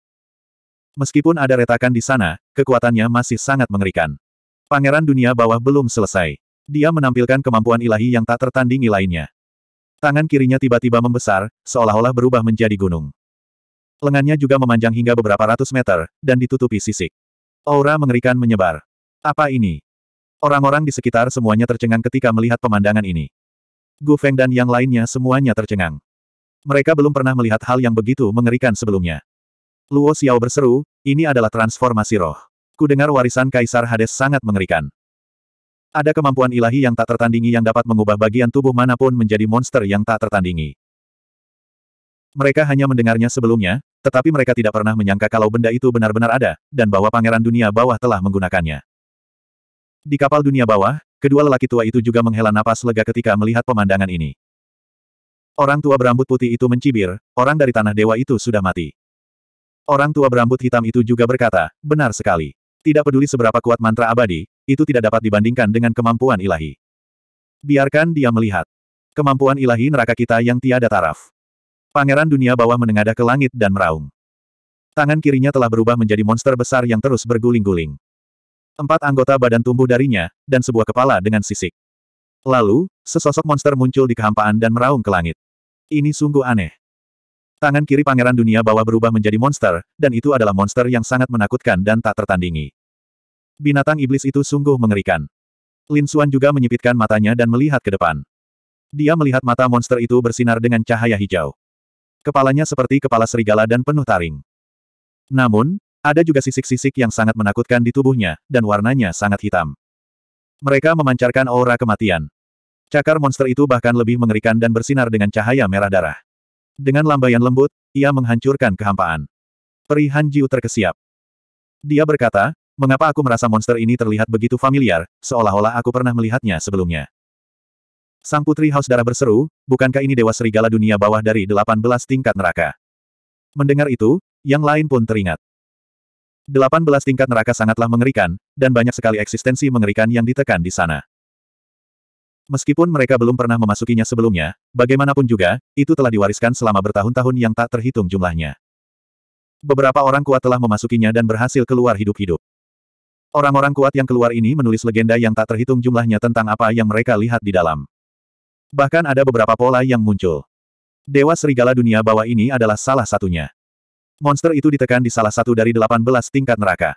A: Meskipun ada retakan di sana, kekuatannya masih sangat mengerikan. Pangeran dunia bawah belum selesai. Dia menampilkan kemampuan ilahi yang tak tertandingi lainnya. Tangan kirinya tiba-tiba membesar, seolah-olah berubah menjadi gunung. Lengannya juga memanjang hingga beberapa ratus meter, dan ditutupi sisik. Aura mengerikan menyebar. Apa ini? Orang-orang di sekitar semuanya tercengang ketika melihat pemandangan ini. Gu Feng dan yang lainnya semuanya tercengang. Mereka belum pernah melihat hal yang begitu mengerikan sebelumnya. Luo Xiao berseru, ini adalah transformasi roh. Ku dengar warisan Kaisar Hades sangat mengerikan. Ada kemampuan ilahi yang tak tertandingi yang dapat mengubah bagian tubuh manapun menjadi monster yang tak tertandingi. Mereka hanya mendengarnya sebelumnya, tetapi mereka tidak pernah menyangka kalau benda itu benar-benar ada, dan bahwa pangeran dunia bawah telah menggunakannya. Di kapal dunia bawah, kedua lelaki tua itu juga menghela napas lega ketika melihat pemandangan ini. Orang tua berambut putih itu mencibir, orang dari tanah dewa itu sudah mati. Orang tua berambut hitam itu juga berkata, benar sekali. Tidak peduli seberapa kuat mantra abadi, itu tidak dapat dibandingkan dengan kemampuan ilahi. Biarkan dia melihat. Kemampuan ilahi neraka kita yang tiada taraf. Pangeran dunia bawah menengadah ke langit dan meraung. Tangan kirinya telah berubah menjadi monster besar yang terus berguling-guling. Empat anggota badan tumbuh darinya, dan sebuah kepala dengan sisik. Lalu, sesosok monster muncul di kehampaan dan meraung ke langit. Ini sungguh aneh. Tangan kiri pangeran dunia bawah berubah menjadi monster, dan itu adalah monster yang sangat menakutkan dan tak tertandingi. Binatang iblis itu sungguh mengerikan. Lin Xuan juga menyipitkan matanya dan melihat ke depan. Dia melihat mata monster itu bersinar dengan cahaya hijau. Kepalanya seperti kepala serigala dan penuh taring. Namun, ada juga sisik-sisik yang sangat menakutkan di tubuhnya, dan warnanya sangat hitam. Mereka memancarkan aura kematian. Cakar monster itu bahkan lebih mengerikan dan bersinar dengan cahaya merah darah. Dengan lambaian lembut, ia menghancurkan kehampaan. Perihan Jiu terkesiap. Dia berkata, mengapa aku merasa monster ini terlihat begitu familiar, seolah-olah aku pernah melihatnya sebelumnya. Sang Putri Haus Darah berseru, bukankah ini Dewa Serigala Dunia bawah dari 18 tingkat neraka? Mendengar itu, yang lain pun teringat. 18 tingkat neraka sangatlah mengerikan, dan banyak sekali eksistensi mengerikan yang ditekan di sana. Meskipun mereka belum pernah memasukinya sebelumnya, bagaimanapun juga, itu telah diwariskan selama bertahun-tahun yang tak terhitung jumlahnya. Beberapa orang kuat telah memasukinya dan berhasil keluar hidup-hidup. Orang-orang kuat yang keluar ini menulis legenda yang tak terhitung jumlahnya tentang apa yang mereka lihat di dalam. Bahkan ada beberapa pola yang muncul. Dewa Serigala Dunia Bawah ini adalah salah satunya. Monster itu ditekan di salah satu dari 18 tingkat neraka.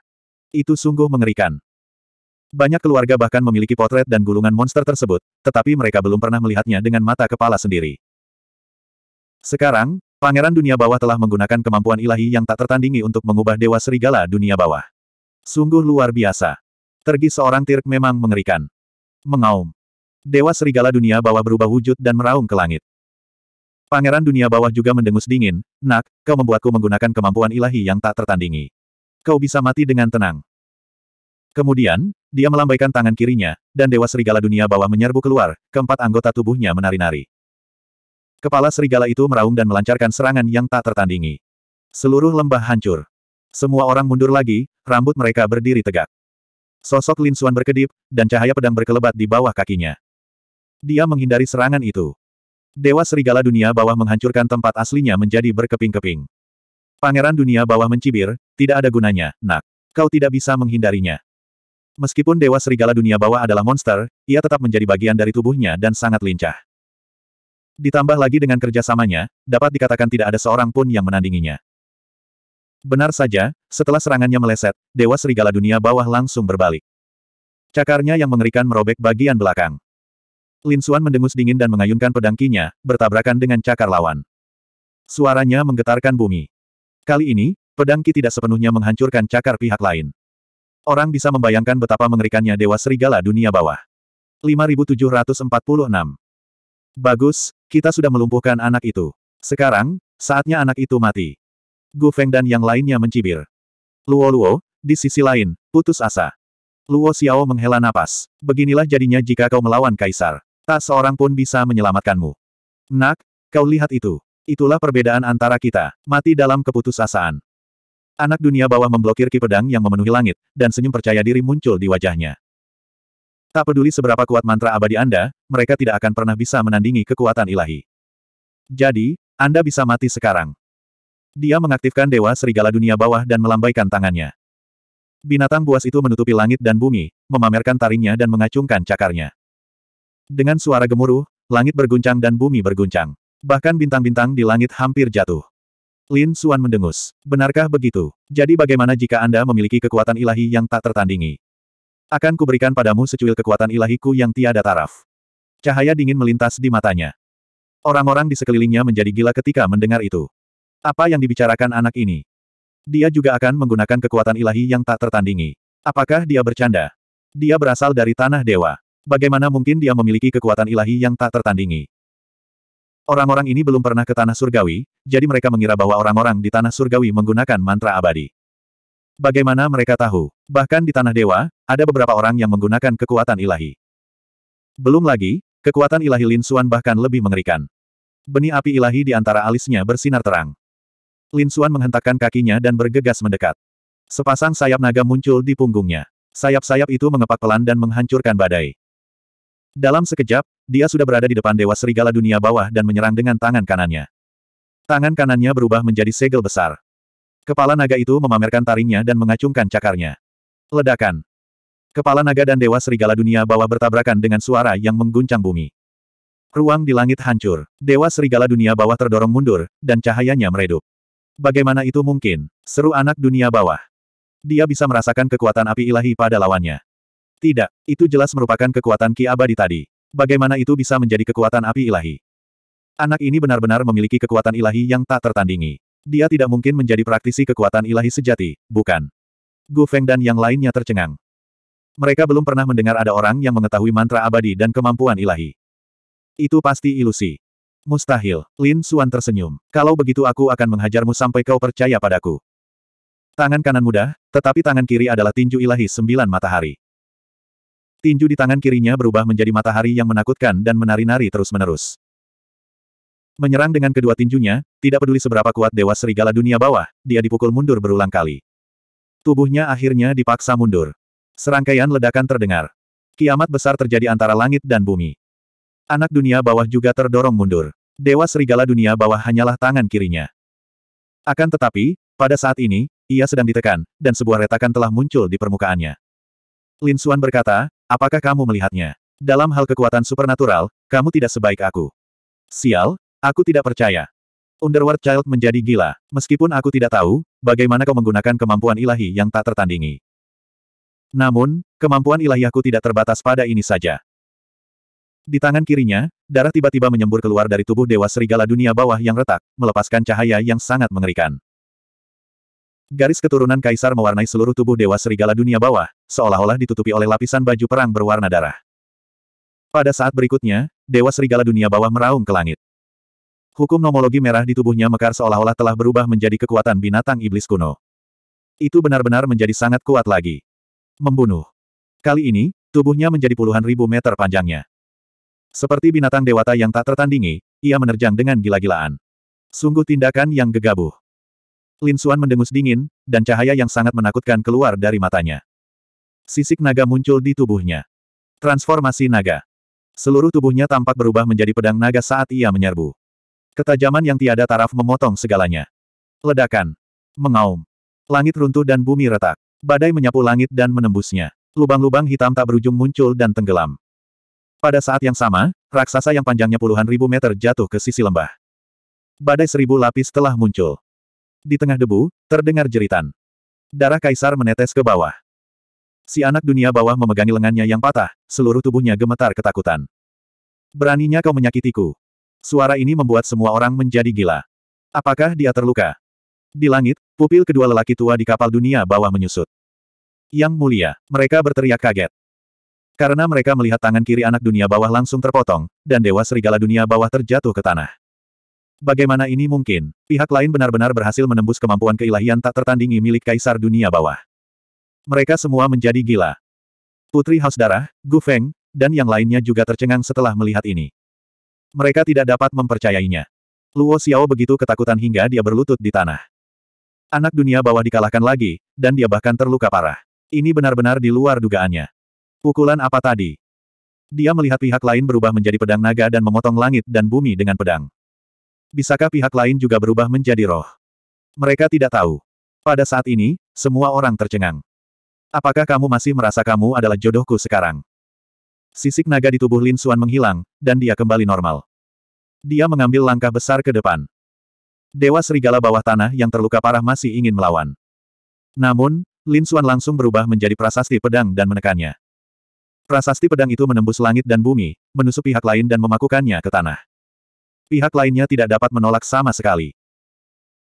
A: Itu sungguh mengerikan. Banyak keluarga bahkan memiliki potret dan gulungan monster tersebut, tetapi mereka belum pernah melihatnya dengan mata kepala sendiri. Sekarang, Pangeran Dunia Bawah telah menggunakan kemampuan ilahi yang tak tertandingi untuk mengubah Dewa Serigala Dunia Bawah. Sungguh luar biasa. Tergi seorang Tirk memang mengerikan. Mengaum. Dewa Serigala Dunia Bawah berubah wujud dan meraung ke langit. Pangeran Dunia Bawah juga mendengus dingin, Nak, kau membuatku menggunakan kemampuan ilahi yang tak tertandingi. Kau bisa mati dengan tenang. Kemudian, dia melambaikan tangan kirinya, dan Dewa Serigala Dunia bawah menyerbu keluar, keempat anggota tubuhnya menari-nari. Kepala serigala itu meraung dan melancarkan serangan yang tak tertandingi. Seluruh lembah hancur. Semua orang mundur lagi, rambut mereka berdiri tegak. Sosok Lin Xuan berkedip, dan cahaya pedang berkelebat di bawah kakinya. Dia menghindari serangan itu. Dewa Serigala Dunia Bawah menghancurkan tempat aslinya menjadi berkeping-keping. Pangeran Dunia Bawah mencibir, tidak ada gunanya, nak. Kau tidak bisa menghindarinya. Meskipun Dewa Serigala Dunia Bawah adalah monster, ia tetap menjadi bagian dari tubuhnya dan sangat lincah. Ditambah lagi dengan kerjasamanya, dapat dikatakan tidak ada seorang pun yang menandinginya. Benar saja, setelah serangannya meleset, Dewa Serigala Dunia Bawah langsung berbalik. Cakarnya yang mengerikan merobek bagian belakang. Lin Suan mendengus dingin dan mengayunkan pedangkinya, bertabrakan dengan cakar lawan. Suaranya menggetarkan bumi. Kali ini, pedangki tidak sepenuhnya menghancurkan cakar pihak lain. Orang bisa membayangkan betapa mengerikannya Dewa Serigala dunia bawah. 5746 Bagus, kita sudah melumpuhkan anak itu. Sekarang, saatnya anak itu mati. Gu Feng dan yang lainnya mencibir. Luo-luo, di sisi lain, putus asa. Luo Xiao menghela napas. Beginilah jadinya jika kau melawan Kaisar. Tak seorang pun bisa menyelamatkanmu. Nak, kau lihat itu. Itulah perbedaan antara kita, mati dalam keputusasaan. Anak dunia bawah memblokir ki pedang yang memenuhi langit, dan senyum percaya diri muncul di wajahnya. Tak peduli seberapa kuat mantra abadi Anda, mereka tidak akan pernah bisa menandingi kekuatan ilahi. Jadi, Anda bisa mati sekarang. Dia mengaktifkan Dewa Serigala Dunia Bawah dan melambaikan tangannya. Binatang buas itu menutupi langit dan bumi, memamerkan taringnya dan mengacungkan cakarnya. Dengan suara gemuruh, langit berguncang dan bumi berguncang. Bahkan bintang-bintang di langit hampir jatuh. Lin Suan mendengus. Benarkah begitu? Jadi bagaimana jika Anda memiliki kekuatan ilahi yang tak tertandingi? Akan kuberikan padamu secuil kekuatan ilahiku yang tiada taraf. Cahaya dingin melintas di matanya. Orang-orang di sekelilingnya menjadi gila ketika mendengar itu. Apa yang dibicarakan anak ini? Dia juga akan menggunakan kekuatan ilahi yang tak tertandingi. Apakah dia bercanda? Dia berasal dari tanah dewa. Bagaimana mungkin dia memiliki kekuatan ilahi yang tak tertandingi? Orang-orang ini belum pernah ke tanah surgawi, jadi mereka mengira bahwa orang-orang di tanah surgawi menggunakan mantra abadi. Bagaimana mereka tahu? Bahkan di tanah dewa, ada beberapa orang yang menggunakan kekuatan ilahi. Belum lagi, kekuatan ilahi Lin Xuan bahkan lebih mengerikan. Benih api ilahi di antara alisnya bersinar terang. Lin Xuan menghentakkan kakinya dan bergegas mendekat. Sepasang sayap naga muncul di punggungnya. Sayap-sayap itu mengepak pelan dan menghancurkan badai. Dalam sekejap, dia sudah berada di depan Dewa Serigala Dunia Bawah dan menyerang dengan tangan kanannya. Tangan kanannya berubah menjadi segel besar. Kepala naga itu memamerkan taringnya dan mengacungkan cakarnya. Ledakan. Kepala naga dan Dewa Serigala Dunia Bawah bertabrakan dengan suara yang mengguncang bumi. Ruang di langit hancur. Dewa Serigala Dunia Bawah terdorong mundur, dan cahayanya meredup. Bagaimana itu mungkin? Seru anak dunia bawah. Dia bisa merasakan kekuatan api ilahi pada lawannya. Tidak, itu jelas merupakan kekuatan Ki Abadi tadi. Bagaimana itu bisa menjadi kekuatan api ilahi? Anak ini benar-benar memiliki kekuatan ilahi yang tak tertandingi. Dia tidak mungkin menjadi praktisi kekuatan ilahi sejati, bukan? Gu Feng dan yang lainnya tercengang. Mereka belum pernah mendengar ada orang yang mengetahui mantra abadi dan kemampuan ilahi. Itu pasti ilusi. Mustahil, Lin Suan tersenyum. Kalau begitu aku akan menghajarmu sampai kau percaya padaku. Tangan kanan mudah, tetapi tangan kiri adalah tinju ilahi sembilan matahari. Tinju di tangan kirinya berubah menjadi matahari yang menakutkan dan menari-nari terus-menerus. Menyerang dengan kedua tinjunya, tidak peduli seberapa kuat Dewa Serigala dunia bawah, dia dipukul mundur berulang kali. Tubuhnya akhirnya dipaksa mundur. Serangkaian ledakan terdengar. Kiamat besar terjadi antara langit dan bumi. Anak dunia bawah juga terdorong mundur. Dewa Serigala dunia bawah hanyalah tangan kirinya. Akan tetapi, pada saat ini, ia sedang ditekan, dan sebuah retakan telah muncul di permukaannya. Lin Suan berkata, Apakah kamu melihatnya? Dalam hal kekuatan supernatural, kamu tidak sebaik aku. Sial, aku tidak percaya. Underworld Child menjadi gila, meskipun aku tidak tahu, bagaimana kau menggunakan kemampuan ilahi yang tak tertandingi. Namun, kemampuan ilahiyahku tidak terbatas pada ini saja. Di tangan kirinya, darah tiba-tiba menyembur keluar dari tubuh Dewa Serigala Dunia Bawah yang retak, melepaskan cahaya yang sangat mengerikan. Garis keturunan kaisar mewarnai seluruh tubuh Dewa Serigala dunia bawah, seolah-olah ditutupi oleh lapisan baju perang berwarna darah. Pada saat berikutnya, Dewa Serigala dunia bawah meraung ke langit. Hukum nomologi merah di tubuhnya mekar seolah-olah telah berubah menjadi kekuatan binatang iblis kuno. Itu benar-benar menjadi sangat kuat lagi. Membunuh. Kali ini, tubuhnya menjadi puluhan ribu meter panjangnya. Seperti binatang dewata yang tak tertandingi, ia menerjang dengan gila-gilaan. Sungguh tindakan yang gegabah. Lin Suan mendengus dingin, dan cahaya yang sangat menakutkan keluar dari matanya. Sisik naga muncul di tubuhnya. Transformasi naga. Seluruh tubuhnya tampak berubah menjadi pedang naga saat ia menyerbu. Ketajaman yang tiada taraf memotong segalanya. Ledakan. Mengaum. Langit runtuh dan bumi retak. Badai menyapu langit dan menembusnya. Lubang-lubang hitam tak berujung muncul dan tenggelam. Pada saat yang sama, raksasa yang panjangnya puluhan ribu meter jatuh ke sisi lembah. Badai seribu lapis telah muncul. Di tengah debu, terdengar jeritan. Darah kaisar menetes ke bawah. Si anak dunia bawah memegangi lengannya yang patah, seluruh tubuhnya gemetar ketakutan. Beraninya kau menyakitiku. Suara ini membuat semua orang menjadi gila. Apakah dia terluka? Di langit, pupil kedua lelaki tua di kapal dunia bawah menyusut. Yang mulia, mereka berteriak kaget. Karena mereka melihat tangan kiri anak dunia bawah langsung terpotong, dan dewa serigala dunia bawah terjatuh ke tanah. Bagaimana ini mungkin? Pihak lain benar-benar berhasil menembus kemampuan keilahian tak tertandingi milik kaisar dunia bawah. Mereka semua menjadi gila. Putri Haus Darah, Gu Feng, dan yang lainnya juga tercengang setelah melihat ini. Mereka tidak dapat mempercayainya. Luo Xiao begitu ketakutan hingga dia berlutut di tanah. Anak dunia bawah dikalahkan lagi, dan dia bahkan terluka parah. Ini benar-benar di luar dugaannya. Pukulan apa tadi? Dia melihat pihak lain berubah menjadi pedang naga dan memotong langit dan bumi dengan pedang. Bisakah pihak lain juga berubah menjadi roh? Mereka tidak tahu. Pada saat ini, semua orang tercengang. Apakah kamu masih merasa kamu adalah jodohku sekarang? Sisik naga di tubuh Lin Xuan menghilang, dan dia kembali normal. Dia mengambil langkah besar ke depan. Dewa serigala bawah tanah yang terluka parah masih ingin melawan. Namun, Lin Xuan langsung berubah menjadi prasasti pedang dan menekannya. Prasasti pedang itu menembus langit dan bumi, menusuk pihak lain dan memakukannya ke tanah. Pihak lainnya tidak dapat menolak sama sekali.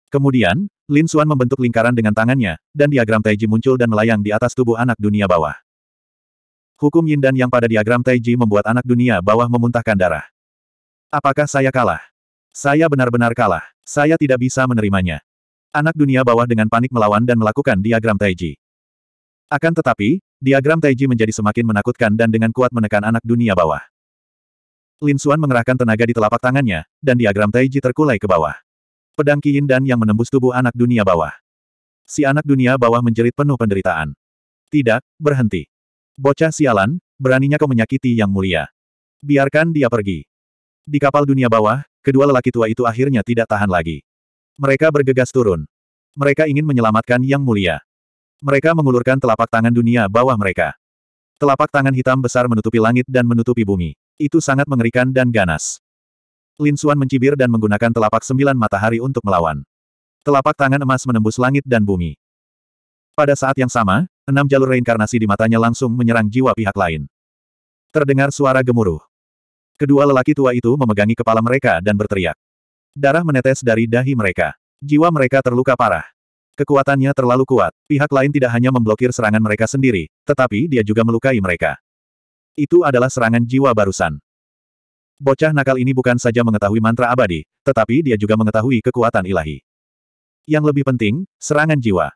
A: Kemudian, Lin Suan membentuk lingkaran dengan tangannya, dan diagram Taiji muncul dan melayang di atas tubuh anak dunia bawah. Hukum Yin dan Yang pada diagram Taiji membuat anak dunia bawah memuntahkan darah. Apakah saya kalah? Saya benar-benar kalah. Saya tidak bisa menerimanya. Anak dunia bawah dengan panik melawan dan melakukan diagram Taiji. Akan tetapi, diagram Taiji menjadi semakin menakutkan dan dengan kuat menekan anak dunia bawah. Lin Xuan mengerahkan tenaga di telapak tangannya, dan diagram Taiji terkulai ke bawah. Pedang Qin Dan yang menembus tubuh anak dunia bawah. Si anak dunia bawah menjerit penuh penderitaan. Tidak, berhenti. Bocah sialan, beraninya kau menyakiti yang mulia. Biarkan dia pergi. Di kapal dunia bawah, kedua lelaki tua itu akhirnya tidak tahan lagi. Mereka bergegas turun. Mereka ingin menyelamatkan yang mulia. Mereka mengulurkan telapak tangan dunia bawah mereka. Telapak tangan hitam besar menutupi langit dan menutupi bumi. Itu sangat mengerikan dan ganas. Lin Xuan mencibir dan menggunakan telapak sembilan matahari untuk melawan. Telapak tangan emas menembus langit dan bumi. Pada saat yang sama, enam jalur reinkarnasi di matanya langsung menyerang jiwa pihak lain. Terdengar suara gemuruh. Kedua lelaki tua itu memegangi kepala mereka dan berteriak. Darah menetes dari dahi mereka. Jiwa mereka terluka parah. Kekuatannya terlalu kuat. Pihak lain tidak hanya memblokir serangan mereka sendiri, tetapi dia juga melukai mereka. Itu adalah serangan jiwa barusan. Bocah nakal ini bukan saja mengetahui mantra abadi, tetapi dia juga mengetahui kekuatan ilahi. Yang lebih penting, serangan jiwa.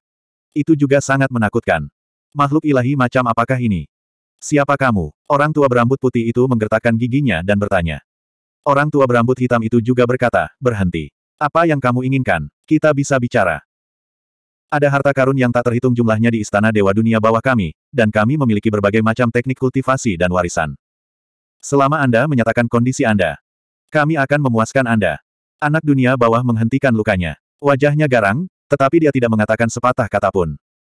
A: Itu juga sangat menakutkan. Makhluk ilahi macam apakah ini? Siapa kamu? Orang tua berambut putih itu menggertakkan giginya dan bertanya. Orang tua berambut hitam itu juga berkata, berhenti. Apa yang kamu inginkan? Kita bisa bicara. Ada harta karun yang tak terhitung jumlahnya di istana dewa dunia bawah kami, dan kami memiliki berbagai macam teknik kultivasi dan warisan. Selama Anda menyatakan kondisi Anda, kami akan memuaskan Anda. Anak dunia bawah menghentikan lukanya. Wajahnya garang, tetapi dia tidak mengatakan sepatah kata pun.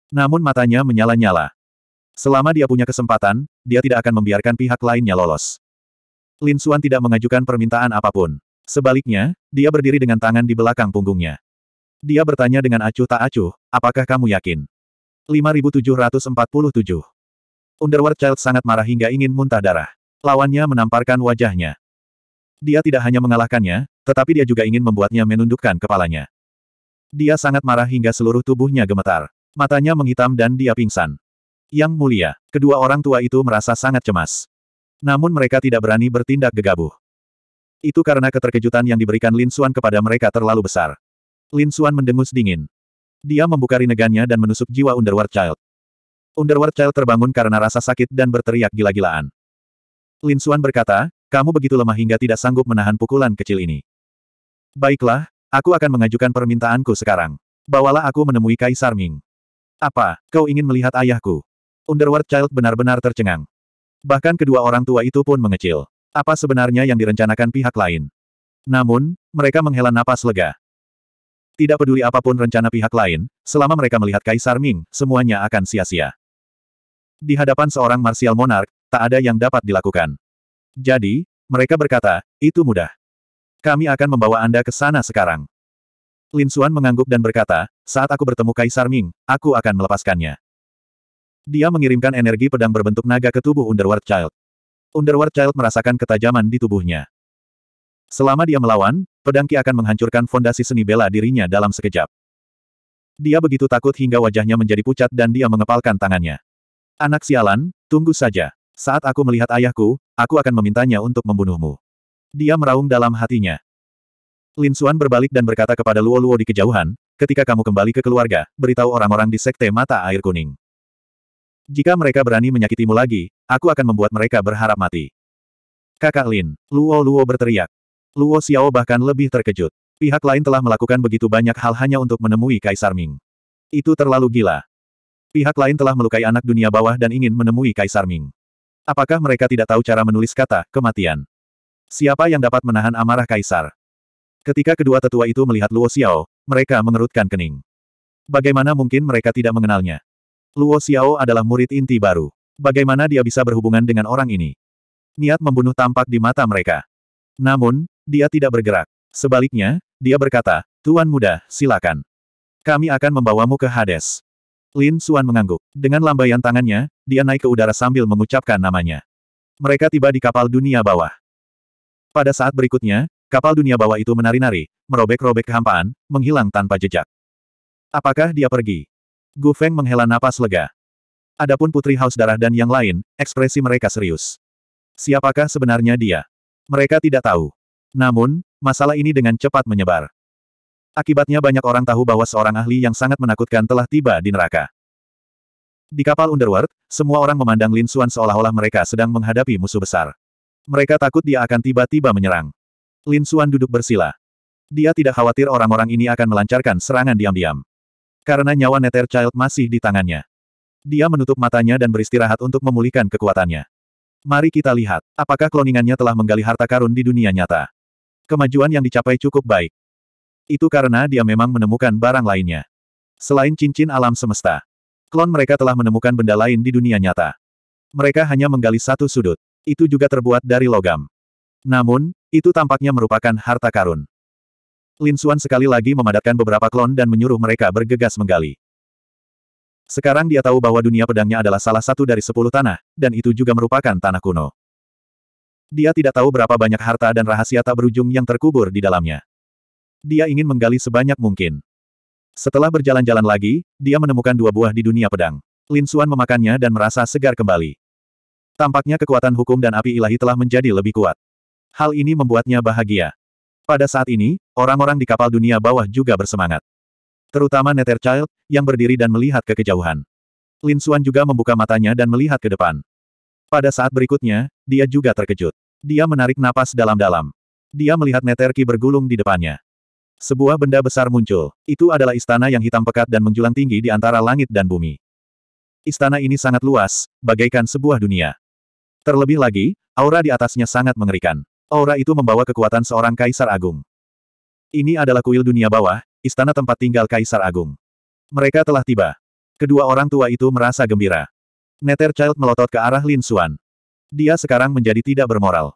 A: Namun matanya menyala-nyala. Selama dia punya kesempatan, dia tidak akan membiarkan pihak lainnya lolos. Lin Xuan tidak mengajukan permintaan apapun. Sebaliknya, dia berdiri dengan tangan di belakang punggungnya. Dia bertanya dengan acuh tak acuh, apakah kamu yakin? 5747. Underworld Child sangat marah hingga ingin muntah darah. Lawannya menamparkan wajahnya. Dia tidak hanya mengalahkannya, tetapi dia juga ingin membuatnya menundukkan kepalanya. Dia sangat marah hingga seluruh tubuhnya gemetar. Matanya menghitam dan dia pingsan. Yang mulia, kedua orang tua itu merasa sangat cemas. Namun mereka tidak berani bertindak gegabah. Itu karena keterkejutan yang diberikan Lin Xuan kepada mereka terlalu besar. Lin Xuan mendengus dingin. Dia membuka rinegannya dan menusuk jiwa Underworld Child. Underworld Child terbangun karena rasa sakit dan berteriak gila-gilaan. Lin Xuan berkata, kamu begitu lemah hingga tidak sanggup menahan pukulan kecil ini. Baiklah, aku akan mengajukan permintaanku sekarang. Bawalah aku menemui Kaisar Ming. Apa, kau ingin melihat ayahku? Underworld Child benar-benar tercengang. Bahkan kedua orang tua itu pun mengecil. Apa sebenarnya yang direncanakan pihak lain? Namun, mereka menghela napas lega. Tidak peduli apapun rencana pihak lain, selama mereka melihat Kaisar Ming, semuanya akan sia-sia. Di hadapan seorang marsial monark, tak ada yang dapat dilakukan. Jadi, mereka berkata, itu mudah. Kami akan membawa Anda ke sana sekarang. Lin Xuan mengangguk dan berkata, saat aku bertemu Kaisar Ming, aku akan melepaskannya. Dia mengirimkan energi pedang berbentuk naga ke tubuh Underworld Child. Underworld Child merasakan ketajaman di tubuhnya. Selama dia melawan, pedangki akan menghancurkan fondasi seni bela dirinya dalam sekejap. Dia begitu takut hingga wajahnya menjadi pucat dan dia mengepalkan tangannya. Anak sialan, tunggu saja. Saat aku melihat ayahku, aku akan memintanya untuk membunuhmu. Dia meraung dalam hatinya. Lin Xuan berbalik dan berkata kepada Luo Luo di kejauhan, ketika kamu kembali ke keluarga, beritahu orang-orang di sekte mata air kuning. Jika mereka berani menyakitimu lagi, aku akan membuat mereka berharap mati. Kakak Lin, Luo Luo berteriak. Luo Xiao bahkan lebih terkejut. Pihak lain telah melakukan begitu banyak hal hanya untuk menemui Kaisar Ming. Itu terlalu gila. Pihak lain telah melukai anak dunia bawah dan ingin menemui Kaisar Ming. Apakah mereka tidak tahu cara menulis kata, kematian? Siapa yang dapat menahan amarah Kaisar? Ketika kedua tetua itu melihat Luo Xiao, mereka mengerutkan kening. Bagaimana mungkin mereka tidak mengenalnya? Luo Xiao adalah murid inti baru. Bagaimana dia bisa berhubungan dengan orang ini? Niat membunuh tampak di mata mereka. Namun, dia tidak bergerak. Sebaliknya, dia berkata, Tuan muda, silakan. Kami akan membawamu ke Hades. Lin Suan mengangguk. Dengan lambaian tangannya, dia naik ke udara sambil mengucapkan namanya. Mereka tiba di kapal dunia bawah. Pada saat berikutnya, kapal dunia bawah itu menari-nari, merobek-robek kehampaan, menghilang tanpa jejak. Apakah dia pergi? Gu Feng menghela napas lega. Adapun Putri Haus Darah dan yang lain, ekspresi mereka serius. Siapakah sebenarnya dia? Mereka tidak tahu. Namun, masalah ini dengan cepat menyebar. Akibatnya banyak orang tahu bahwa seorang ahli yang sangat menakutkan telah tiba di neraka. Di kapal Underworld, semua orang memandang Lin Xuan seolah-olah mereka sedang menghadapi musuh besar. Mereka takut dia akan tiba-tiba menyerang. Lin Xuan duduk bersila. Dia tidak khawatir orang-orang ini akan melancarkan serangan diam-diam. Karena nyawa Nether Child masih di tangannya. Dia menutup matanya dan beristirahat untuk memulihkan kekuatannya. Mari kita lihat, apakah kloningannya telah menggali harta karun di dunia nyata. Kemajuan yang dicapai cukup baik. Itu karena dia memang menemukan barang lainnya. Selain cincin alam semesta, klon mereka telah menemukan benda lain di dunia nyata. Mereka hanya menggali satu sudut. Itu juga terbuat dari logam. Namun, itu tampaknya merupakan harta karun. Lin Xuan sekali lagi memadatkan beberapa klon dan menyuruh mereka bergegas menggali. Sekarang dia tahu bahwa dunia pedangnya adalah salah satu dari sepuluh tanah, dan itu juga merupakan tanah kuno. Dia tidak tahu berapa banyak harta dan rahasia tak berujung yang terkubur di dalamnya. Dia ingin menggali sebanyak mungkin. Setelah berjalan-jalan lagi, dia menemukan dua buah di dunia pedang. Lin Suan memakannya dan merasa segar kembali. Tampaknya kekuatan hukum dan api ilahi telah menjadi lebih kuat. Hal ini membuatnya bahagia. Pada saat ini, orang-orang di kapal dunia bawah juga bersemangat. Terutama Netherchild, yang berdiri dan melihat ke kejauhan. Lin Suan juga membuka matanya dan melihat ke depan. Pada saat berikutnya, dia juga terkejut. Dia menarik napas dalam-dalam. Dia melihat Neterki bergulung di depannya. Sebuah benda besar muncul. Itu adalah istana yang hitam pekat dan menjulang tinggi di antara langit dan bumi. Istana ini sangat luas, bagaikan sebuah dunia. Terlebih lagi, aura di atasnya sangat mengerikan. Aura itu membawa kekuatan seorang kaisar agung. Ini adalah kuil dunia bawah, istana tempat tinggal kaisar agung. Mereka telah tiba. Kedua orang tua itu merasa gembira. Child melotot ke arah Lin Xuan. Dia sekarang menjadi tidak bermoral.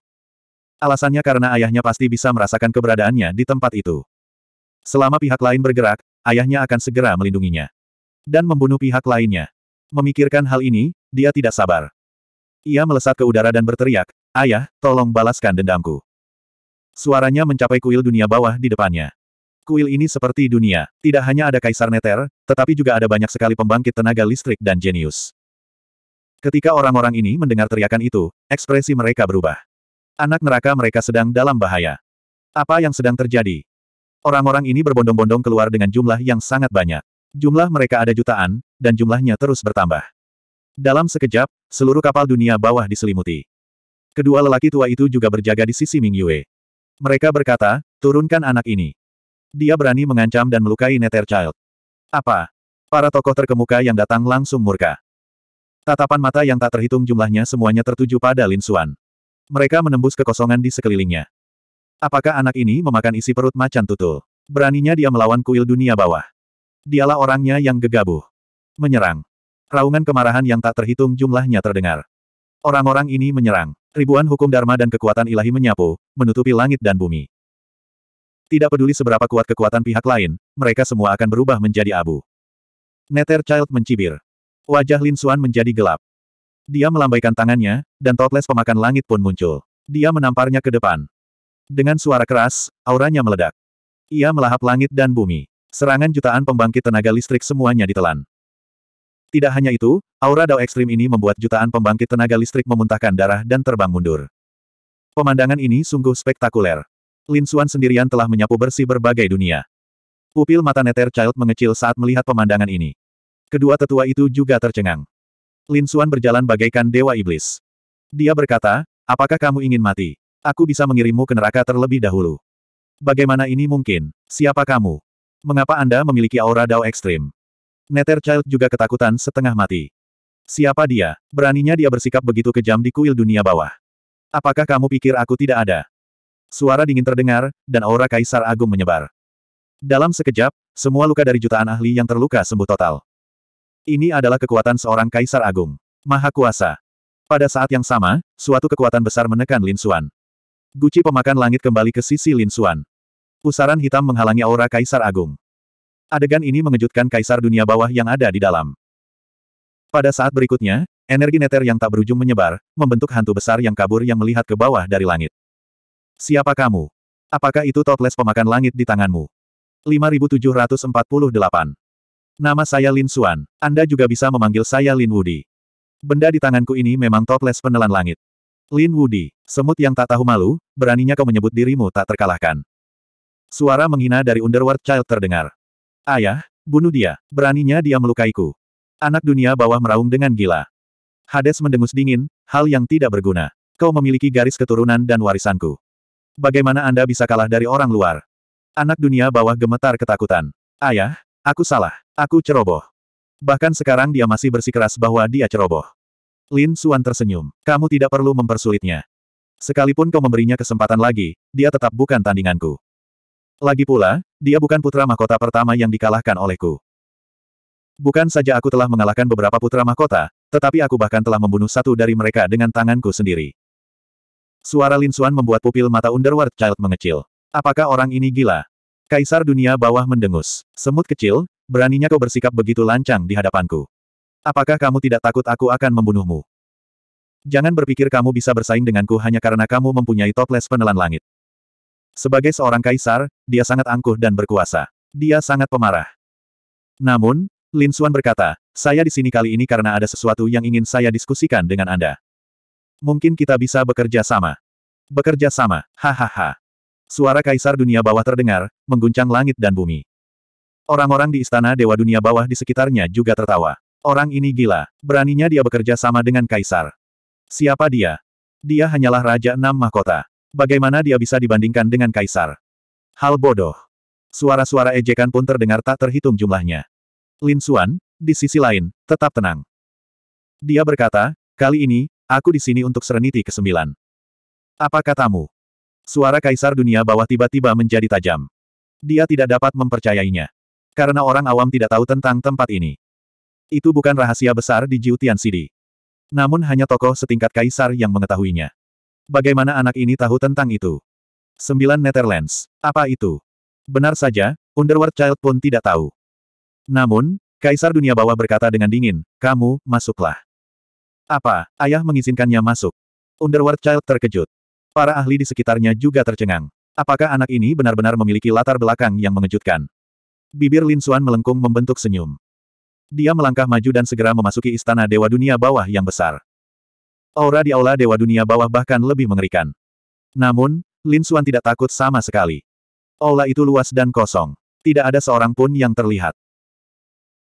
A: Alasannya karena ayahnya pasti bisa merasakan keberadaannya di tempat itu. Selama pihak lain bergerak, ayahnya akan segera melindunginya. Dan membunuh pihak lainnya. Memikirkan hal ini, dia tidak sabar. Ia melesat ke udara dan berteriak, Ayah, tolong balaskan dendamku. Suaranya mencapai kuil dunia bawah di depannya. Kuil ini seperti dunia, tidak hanya ada kaisar neter, tetapi juga ada banyak sekali pembangkit tenaga listrik dan jenius. Ketika orang-orang ini mendengar teriakan itu, ekspresi mereka berubah. Anak neraka mereka sedang dalam bahaya. Apa yang sedang terjadi? Orang-orang ini berbondong-bondong keluar dengan jumlah yang sangat banyak. Jumlah mereka ada jutaan, dan jumlahnya terus bertambah. Dalam sekejap, seluruh kapal dunia bawah diselimuti. Kedua lelaki tua itu juga berjaga di sisi Ming Yue. Mereka berkata, turunkan anak ini. Dia berani mengancam dan melukai Nether Child. Apa? Para tokoh terkemuka yang datang langsung murka. Tatapan mata yang tak terhitung jumlahnya semuanya tertuju pada Lin Xuan. Mereka menembus kekosongan di sekelilingnya. Apakah anak ini memakan isi perut macan tutul? Beraninya dia melawan kuil dunia bawah. Dialah orangnya yang gegabah. Menyerang. Raungan kemarahan yang tak terhitung jumlahnya terdengar. Orang-orang ini menyerang. Ribuan hukum dharma dan kekuatan ilahi menyapu, menutupi langit dan bumi. Tidak peduli seberapa kuat kekuatan pihak lain, mereka semua akan berubah menjadi abu. Nether Child mencibir. Wajah Lin Xuan menjadi gelap. Dia melambaikan tangannya, dan toples pemakan langit pun muncul. Dia menamparnya ke depan. Dengan suara keras, auranya meledak. Ia melahap langit dan bumi. Serangan jutaan pembangkit tenaga listrik semuanya ditelan. Tidak hanya itu, aura Dao ekstrim ini membuat jutaan pembangkit tenaga listrik memuntahkan darah dan terbang mundur. Pemandangan ini sungguh spektakuler. Lin Xuan sendirian telah menyapu bersih berbagai dunia. Pupil mata Nether Child mengecil saat melihat pemandangan ini. Kedua tetua itu juga tercengang. Lin Xuan berjalan bagaikan dewa iblis. Dia berkata, apakah kamu ingin mati? Aku bisa mengirimmu ke neraka terlebih dahulu. Bagaimana ini mungkin? Siapa kamu? Mengapa Anda memiliki aura Dao ekstrim? Child juga ketakutan setengah mati. Siapa dia? Beraninya dia bersikap begitu kejam di kuil dunia bawah. Apakah kamu pikir aku tidak ada? Suara dingin terdengar, dan aura Kaisar Agung menyebar. Dalam sekejap, semua luka dari jutaan ahli yang terluka sembuh total. Ini adalah kekuatan seorang kaisar agung. Maha kuasa. Pada saat yang sama, suatu kekuatan besar menekan Lin Xuan. Guci pemakan langit kembali ke sisi Lin Xuan. Pusaran hitam menghalangi aura kaisar agung. Adegan ini mengejutkan kaisar dunia bawah yang ada di dalam. Pada saat berikutnya, energi neter yang tak berujung menyebar, membentuk hantu besar yang kabur yang melihat ke bawah dari langit. Siapa kamu? Apakah itu toples pemakan langit di tanganmu? 5748 Nama saya Lin Suan. Anda juga bisa memanggil saya Lin Wudi. Benda di tanganku ini memang toples penelan langit. Lin Wudi, semut yang tak tahu malu, beraninya kau menyebut dirimu tak terkalahkan. Suara menghina dari Underworld Child terdengar. Ayah, bunuh dia, beraninya dia melukaiku. Anak dunia bawah meraung dengan gila. Hades mendengus dingin, hal yang tidak berguna. Kau memiliki garis keturunan dan warisanku. Bagaimana Anda bisa kalah dari orang luar? Anak dunia bawah gemetar ketakutan. Ayah, aku salah. Aku ceroboh. Bahkan sekarang dia masih bersikeras bahwa dia ceroboh. Lin Suan tersenyum. Kamu tidak perlu mempersulitnya. Sekalipun kau memberinya kesempatan lagi, dia tetap bukan tandinganku. Lagi pula, dia bukan putra mahkota pertama yang dikalahkan olehku. Bukan saja aku telah mengalahkan beberapa putra mahkota, tetapi aku bahkan telah membunuh satu dari mereka dengan tanganku sendiri. Suara Lin Xuan membuat pupil mata Underworld Child mengecil. Apakah orang ini gila? Kaisar dunia bawah mendengus. Semut kecil, Beraninya kau bersikap begitu lancang di hadapanku. Apakah kamu tidak takut aku akan membunuhmu? Jangan berpikir kamu bisa bersaing denganku hanya karena kamu mempunyai toples penelan langit. Sebagai seorang kaisar, dia sangat angkuh dan berkuasa. Dia sangat pemarah. Namun, Lin Xuan berkata, saya di sini kali ini karena ada sesuatu yang ingin saya diskusikan dengan Anda. Mungkin kita bisa bekerja sama. Bekerja sama, hahaha. Suara kaisar dunia bawah terdengar, mengguncang langit dan bumi. Orang-orang di istana Dewa Dunia Bawah di sekitarnya juga tertawa. Orang ini gila. Beraninya dia bekerja sama dengan Kaisar. Siapa dia? Dia hanyalah Raja Enam Mahkota. Bagaimana dia bisa dibandingkan dengan Kaisar? Hal bodoh. Suara-suara ejekan pun terdengar tak terhitung jumlahnya. Lin Xuan, di sisi lain, tetap tenang. Dia berkata, kali ini, aku di sini untuk sereniti ke-9. Apa katamu? Suara Kaisar Dunia Bawah tiba-tiba menjadi tajam. Dia tidak dapat mempercayainya. Karena orang awam tidak tahu tentang tempat ini. Itu bukan rahasia besar di Jiutian City. Namun hanya tokoh setingkat kaisar yang mengetahuinya. Bagaimana anak ini tahu tentang itu? Sembilan Netherlands. Apa itu? Benar saja, Underworld Child pun tidak tahu. Namun, Kaisar Dunia Bawah berkata dengan dingin, kamu, masuklah. Apa, ayah mengizinkannya masuk? Underworld Child terkejut. Para ahli di sekitarnya juga tercengang. Apakah anak ini benar-benar memiliki latar belakang yang mengejutkan? Bibir Lin Xuan melengkung membentuk senyum. Dia melangkah maju dan segera memasuki istana Dewa Dunia Bawah yang besar. Aura di aula Dewa Dunia Bawah bahkan lebih mengerikan. Namun, Lin Xuan tidak takut sama sekali. Aula itu luas dan kosong. Tidak ada seorang pun yang terlihat.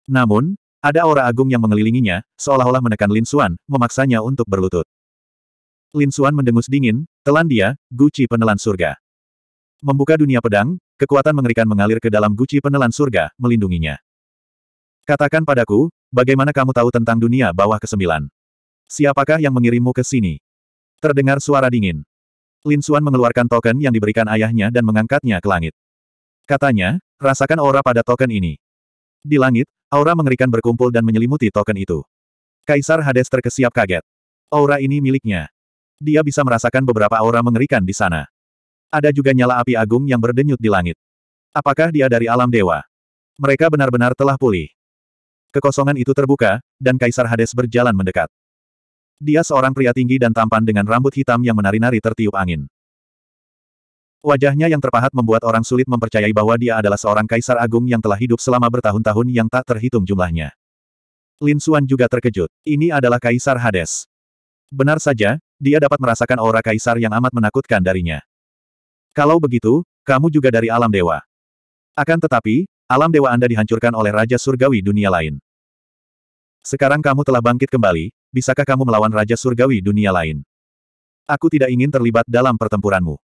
A: Namun, ada aura agung yang mengelilinginya, seolah-olah menekan Lin Xuan, memaksanya untuk berlutut. Lin Xuan mendengus dingin, telan dia, guci penelan surga. Membuka dunia pedang, kekuatan mengerikan mengalir ke dalam guci penelan surga, melindunginya. Katakan padaku, bagaimana kamu tahu tentang dunia bawah kesembilan? Siapakah yang mengirimmu ke sini? Terdengar suara dingin. Lin Xuan mengeluarkan token yang diberikan ayahnya dan mengangkatnya ke langit. Katanya, rasakan aura pada token ini. Di langit, aura mengerikan berkumpul dan menyelimuti token itu. Kaisar Hades terkesiap kaget. Aura ini miliknya. Dia bisa merasakan beberapa aura mengerikan di sana. Ada juga nyala api agung yang berdenyut di langit. Apakah dia dari alam dewa? Mereka benar-benar telah pulih. Kekosongan itu terbuka, dan Kaisar Hades berjalan mendekat. Dia seorang pria tinggi dan tampan dengan rambut hitam yang menari-nari tertiup angin. Wajahnya yang terpahat membuat orang sulit mempercayai bahwa dia adalah seorang kaisar agung yang telah hidup selama bertahun-tahun yang tak terhitung jumlahnya. Lin Xuan juga terkejut. Ini adalah Kaisar Hades. Benar saja, dia dapat merasakan aura kaisar yang amat menakutkan darinya. Kalau begitu, kamu juga dari alam dewa. Akan tetapi, alam dewa Anda dihancurkan oleh Raja Surgawi dunia lain. Sekarang kamu telah bangkit kembali, bisakah kamu melawan Raja Surgawi dunia lain? Aku tidak ingin terlibat dalam pertempuranmu.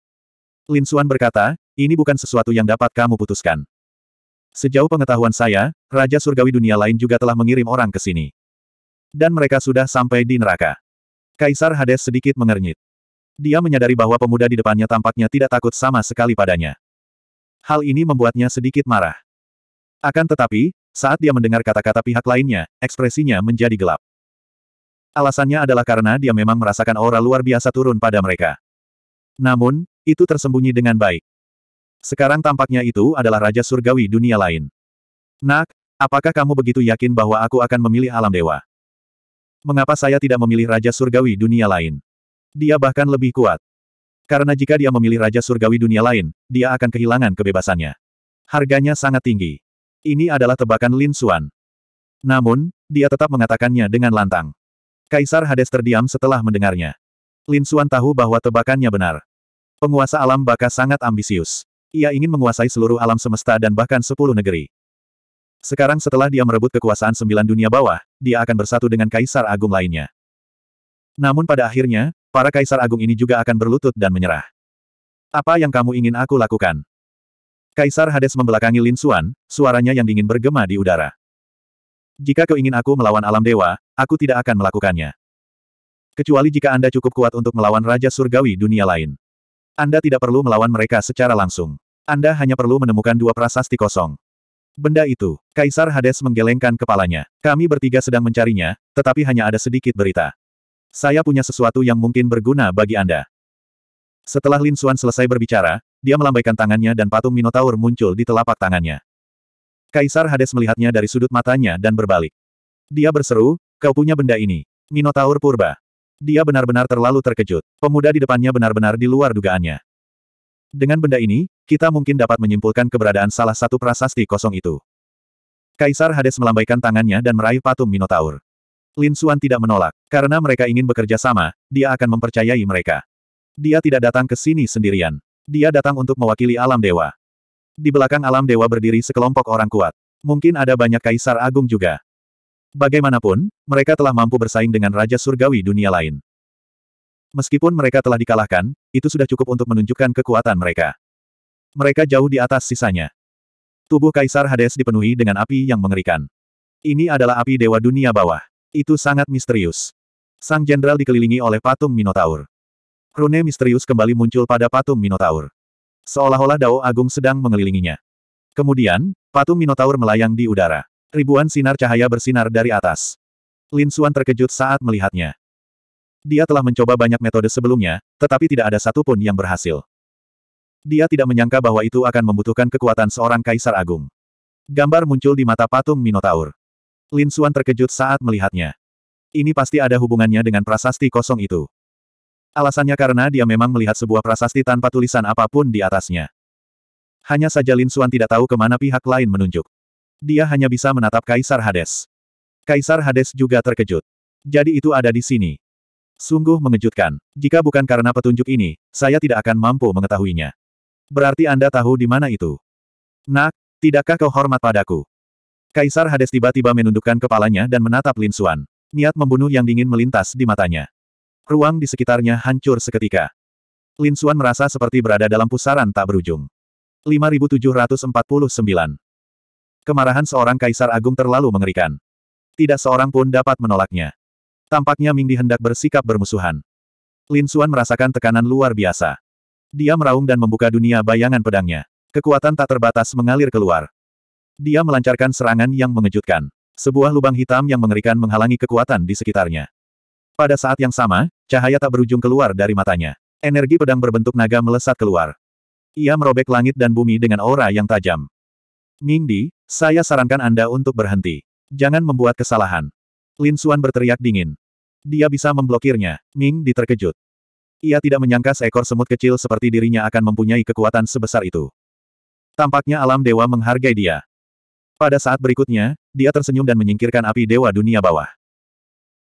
A: Lin Suan berkata, ini bukan sesuatu yang dapat kamu putuskan. Sejauh pengetahuan saya, Raja Surgawi dunia lain juga telah mengirim orang ke sini. Dan mereka sudah sampai di neraka. Kaisar Hades sedikit mengernyit. Dia menyadari bahwa pemuda di depannya tampaknya tidak takut sama sekali padanya. Hal ini membuatnya sedikit marah. Akan tetapi, saat dia mendengar kata-kata pihak lainnya, ekspresinya menjadi gelap. Alasannya adalah karena dia memang merasakan aura luar biasa turun pada mereka. Namun, itu tersembunyi dengan baik. Sekarang tampaknya itu adalah Raja Surgawi dunia lain. Nak, apakah kamu begitu yakin bahwa aku akan memilih alam dewa? Mengapa saya tidak memilih Raja Surgawi dunia lain? Dia bahkan lebih kuat. Karena jika dia memilih Raja Surgawi dunia lain, dia akan kehilangan kebebasannya. Harganya sangat tinggi. Ini adalah tebakan Lin Xuan. Namun, dia tetap mengatakannya dengan lantang. Kaisar Hades terdiam setelah mendengarnya. Lin Xuan tahu bahwa tebakannya benar. Penguasa alam baka sangat ambisius. Ia ingin menguasai seluruh alam semesta dan bahkan sepuluh negeri. Sekarang setelah dia merebut kekuasaan sembilan dunia bawah, dia akan bersatu dengan kaisar agung lainnya. Namun pada akhirnya, Para kaisar agung ini juga akan berlutut dan menyerah. Apa yang kamu ingin aku lakukan? Kaisar Hades membelakangi Lin Xuan, suaranya yang dingin bergema di udara. Jika kau ingin aku melawan alam dewa, aku tidak akan melakukannya. Kecuali jika Anda cukup kuat untuk melawan Raja Surgawi dunia lain. Anda tidak perlu melawan mereka secara langsung. Anda hanya perlu menemukan dua prasasti kosong. Benda itu, Kaisar Hades menggelengkan kepalanya. Kami bertiga sedang mencarinya, tetapi hanya ada sedikit berita. Saya punya sesuatu yang mungkin berguna bagi Anda. Setelah Lin Suan selesai berbicara, dia melambaikan tangannya dan patung Minotaur muncul di telapak tangannya. Kaisar Hades melihatnya dari sudut matanya dan berbalik. Dia berseru, kau punya benda ini. Minotaur Purba. Dia benar-benar terlalu terkejut. Pemuda di depannya benar-benar di luar dugaannya. Dengan benda ini, kita mungkin dapat menyimpulkan keberadaan salah satu prasasti kosong itu. Kaisar Hades melambaikan tangannya dan meraih patung Minotaur. Lin Suan tidak menolak. Karena mereka ingin bekerja sama, dia akan mempercayai mereka. Dia tidak datang ke sini sendirian. Dia datang untuk mewakili alam dewa. Di belakang alam dewa berdiri sekelompok orang kuat. Mungkin ada banyak kaisar agung juga. Bagaimanapun, mereka telah mampu bersaing dengan Raja Surgawi dunia lain. Meskipun mereka telah dikalahkan, itu sudah cukup untuk menunjukkan kekuatan mereka. Mereka jauh di atas sisanya. Tubuh Kaisar Hades dipenuhi dengan api yang mengerikan. Ini adalah api Dewa Dunia Bawah. Itu sangat misterius. Sang jenderal dikelilingi oleh patung Minotaur. Rune misterius kembali muncul pada patung Minotaur. Seolah-olah Dao Agung sedang mengelilinginya. Kemudian, patung Minotaur melayang di udara. Ribuan sinar cahaya bersinar dari atas. Lin Xuan terkejut saat melihatnya. Dia telah mencoba banyak metode sebelumnya, tetapi tidak ada satupun yang berhasil. Dia tidak menyangka bahwa itu akan membutuhkan kekuatan seorang kaisar agung. Gambar muncul di mata patung Minotaur. Lin Xuan terkejut saat melihatnya. Ini pasti ada hubungannya dengan prasasti kosong itu. Alasannya karena dia memang melihat sebuah prasasti tanpa tulisan apapun di atasnya. Hanya saja Lin Xuan tidak tahu kemana pihak lain menunjuk. Dia hanya bisa menatap Kaisar Hades. Kaisar Hades juga terkejut. Jadi itu ada di sini. Sungguh mengejutkan. Jika bukan karena petunjuk ini, saya tidak akan mampu mengetahuinya. Berarti Anda tahu di mana itu. Nak, tidakkah kau hormat padaku? Kaisar Hades tiba-tiba menundukkan kepalanya dan menatap Lin Xuan. Niat membunuh yang dingin melintas di matanya. Ruang di sekitarnya hancur seketika. Lin Xuan merasa seperti berada dalam pusaran tak berujung. 5749. Kemarahan seorang kaisar agung terlalu mengerikan. Tidak seorang pun dapat menolaknya. Tampaknya Ming Di hendak bersikap bermusuhan. Lin Xuan merasakan tekanan luar biasa. Dia meraung dan membuka dunia bayangan pedangnya. Kekuatan tak terbatas mengalir keluar. Dia melancarkan serangan yang mengejutkan. Sebuah lubang hitam yang mengerikan menghalangi kekuatan di sekitarnya. Pada saat yang sama, cahaya tak berujung keluar dari matanya. Energi pedang berbentuk naga melesat keluar. Ia merobek langit dan bumi dengan aura yang tajam. Mingdi, saya sarankan Anda untuk berhenti. Jangan membuat kesalahan. Lin Xuan berteriak dingin. Dia bisa memblokirnya. Ming terkejut. Ia tidak menyangka seekor semut kecil seperti dirinya akan mempunyai kekuatan sebesar itu. Tampaknya alam dewa menghargai dia. Pada saat berikutnya, dia tersenyum dan menyingkirkan api dewa dunia bawah.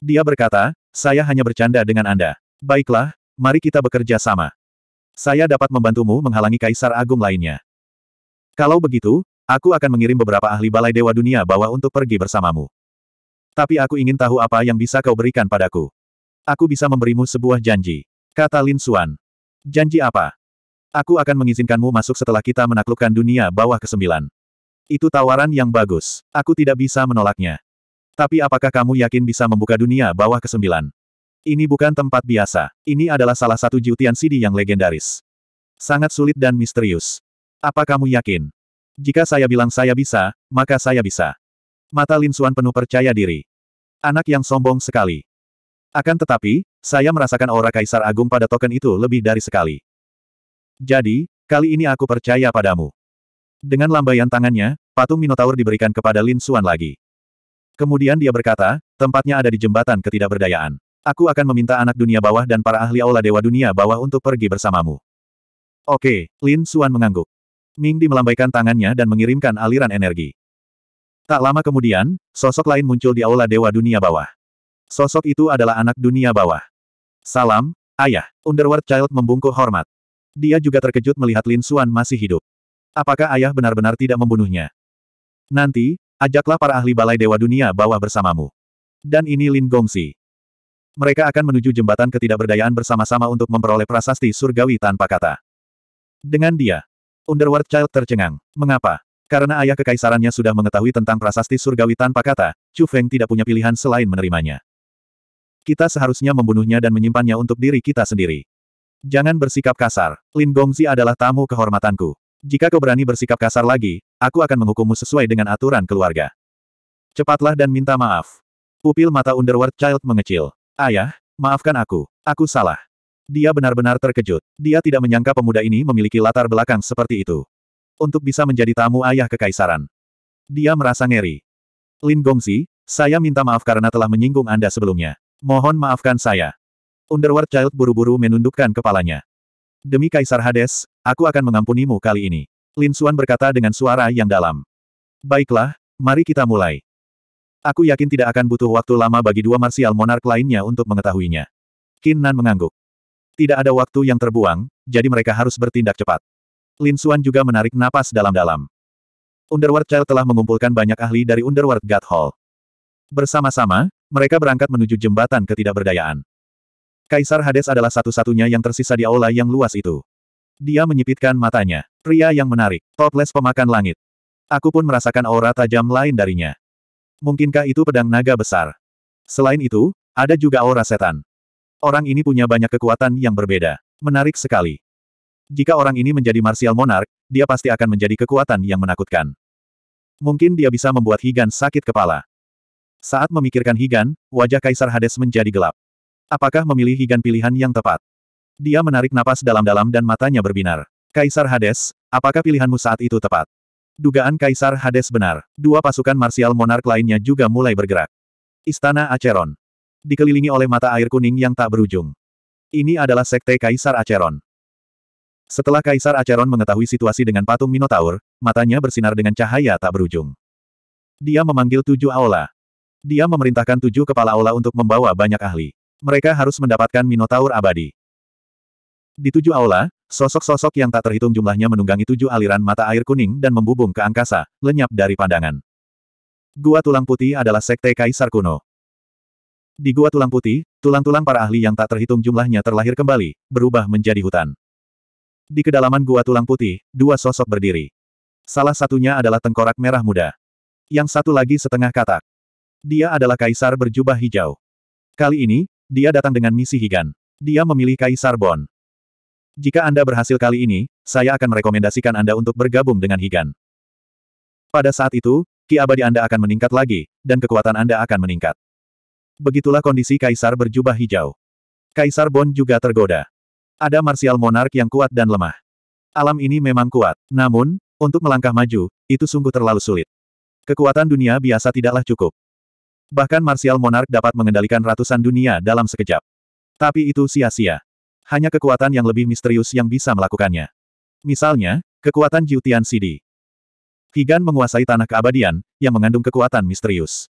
A: Dia berkata, saya hanya bercanda dengan Anda. Baiklah, mari kita bekerja sama. Saya dapat membantumu menghalangi kaisar agung lainnya. Kalau begitu, aku akan mengirim beberapa ahli balai dewa dunia bawah untuk pergi bersamamu. Tapi aku ingin tahu apa yang bisa kau berikan padaku. Aku bisa memberimu sebuah janji. Kata Lin Suan. Janji apa? Aku akan mengizinkanmu masuk setelah kita menaklukkan dunia bawah ke-9. Itu tawaran yang bagus. Aku tidak bisa menolaknya. Tapi apakah kamu yakin bisa membuka dunia bawah kesembilan? Ini bukan tempat biasa. Ini adalah salah satu Jutian Sidi yang legendaris. Sangat sulit dan misterius. Apa kamu yakin? Jika saya bilang saya bisa, maka saya bisa. Mata Lin Suan penuh percaya diri. Anak yang sombong sekali. Akan tetapi, saya merasakan aura Kaisar Agung pada token itu lebih dari sekali. Jadi, kali ini aku percaya padamu. Dengan lambaian tangannya, patung Minotaur diberikan kepada Lin Xuan lagi. Kemudian dia berkata, tempatnya ada di jembatan ketidakberdayaan. Aku akan meminta anak dunia bawah dan para ahli aula dewa dunia bawah untuk pergi bersamamu. Oke, Lin Xuan mengangguk. Ming Di melambaikan tangannya dan mengirimkan aliran energi. Tak lama kemudian, sosok lain muncul di aula dewa dunia bawah. Sosok itu adalah anak dunia bawah. Salam, ayah. Underworld Child membungkuk hormat. Dia juga terkejut melihat Lin Xuan masih hidup. Apakah ayah benar-benar tidak membunuhnya? Nanti, ajaklah para ahli Balai Dewa Dunia bawah bersamamu. Dan ini Lin Gongsi. Mereka akan menuju jembatan ketidakberdayaan bersama-sama untuk memperoleh prasasti surgawi tanpa kata. Dengan dia, Underworld Child tercengang. Mengapa? Karena ayah kekaisarannya sudah mengetahui tentang prasasti surgawi tanpa kata, Chu Feng tidak punya pilihan selain menerimanya. Kita seharusnya membunuhnya dan menyimpannya untuk diri kita sendiri. Jangan bersikap kasar. Lin Gongzi adalah tamu kehormatanku. Jika kau berani bersikap kasar lagi, aku akan menghukummu sesuai dengan aturan keluarga. Cepatlah dan minta maaf. Pupil mata Underworld Child mengecil. Ayah, maafkan aku. Aku salah. Dia benar-benar terkejut. Dia tidak menyangka pemuda ini memiliki latar belakang seperti itu. Untuk bisa menjadi tamu ayah kekaisaran. Dia merasa ngeri. Lin Gongzi, saya minta maaf karena telah menyinggung Anda sebelumnya. Mohon maafkan saya. Underworld Child buru-buru menundukkan kepalanya. Demi Kaisar Hades, aku akan mengampunimu kali ini. Lin Xuan berkata dengan suara yang dalam. Baiklah, mari kita mulai. Aku yakin tidak akan butuh waktu lama bagi dua marsial monark lainnya untuk mengetahuinya. Qin Nan mengangguk. Tidak ada waktu yang terbuang, jadi mereka harus bertindak cepat. Lin Xuan juga menarik napas dalam-dalam. Underworld Child telah mengumpulkan banyak ahli dari Underworld God Hall. Bersama-sama, mereka berangkat menuju jembatan ketidakberdayaan. Kaisar Hades adalah satu-satunya yang tersisa di aula yang luas itu. Dia menyipitkan matanya. Pria yang menarik. topless pemakan langit. Aku pun merasakan aura tajam lain darinya. Mungkinkah itu pedang naga besar? Selain itu, ada juga aura setan. Orang ini punya banyak kekuatan yang berbeda. Menarik sekali. Jika orang ini menjadi Martial Monarch, dia pasti akan menjadi kekuatan yang menakutkan. Mungkin dia bisa membuat Higan sakit kepala. Saat memikirkan Higan, wajah Kaisar Hades menjadi gelap. Apakah memilih Higan pilihan yang tepat? Dia menarik napas dalam-dalam dan matanya berbinar. Kaisar Hades, apakah pilihanmu saat itu tepat? Dugaan Kaisar Hades benar. Dua pasukan marsial monark lainnya juga mulai bergerak. Istana Acheron. Dikelilingi oleh mata air kuning yang tak berujung. Ini adalah sekte Kaisar Acheron. Setelah Kaisar Acheron mengetahui situasi dengan patung Minotaur, matanya bersinar dengan cahaya tak berujung. Dia memanggil tujuh aula. Dia memerintahkan tujuh kepala aula untuk membawa banyak ahli. Mereka harus mendapatkan Minotaur abadi. Di tujuh aula, sosok-sosok yang tak terhitung jumlahnya menunggangi tujuh aliran mata air kuning dan membubung ke angkasa, lenyap dari pandangan. Gua Tulang Putih adalah sekte Kaisar kuno. Di Gua Tulang Putih, tulang-tulang para ahli yang tak terhitung jumlahnya terlahir kembali, berubah menjadi hutan. Di kedalaman Gua Tulang Putih, dua sosok berdiri. Salah satunya adalah tengkorak merah muda. Yang satu lagi setengah katak. Dia adalah kaisar berjubah hijau. Kali ini, dia datang dengan misi Higan. Dia memilih Kaisar Bon. Jika Anda berhasil kali ini, saya akan merekomendasikan Anda untuk bergabung dengan Higan. Pada saat itu, ki abadi Anda akan meningkat lagi, dan kekuatan Anda akan meningkat. Begitulah kondisi Kaisar berjubah hijau. Kaisar Bon juga tergoda. Ada Martial monark yang kuat dan lemah. Alam ini memang kuat, namun, untuk melangkah maju, itu sungguh terlalu sulit. Kekuatan dunia biasa tidaklah cukup. Bahkan Martial Monarch dapat mengendalikan ratusan dunia dalam sekejap. Tapi itu sia-sia. Hanya kekuatan yang lebih misterius yang bisa melakukannya. Misalnya, kekuatan Jiutian Sidi. Higan menguasai tanah keabadian, yang mengandung kekuatan misterius.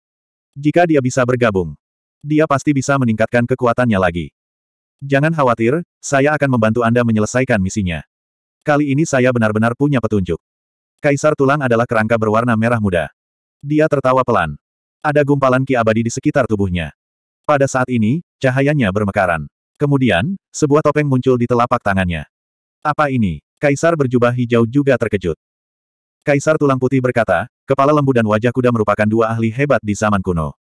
A: Jika dia bisa bergabung, dia pasti bisa meningkatkan kekuatannya lagi. Jangan khawatir, saya akan membantu Anda menyelesaikan misinya. Kali ini saya benar-benar punya petunjuk. Kaisar Tulang adalah kerangka berwarna merah muda. Dia tertawa pelan. Ada gumpalan ki abadi di sekitar tubuhnya. Pada saat ini, cahayanya bermekaran. Kemudian, sebuah topeng muncul di telapak tangannya. Apa ini? Kaisar berjubah hijau juga terkejut. Kaisar Tulang Putih berkata, kepala lembu dan wajah kuda merupakan dua ahli hebat di zaman kuno.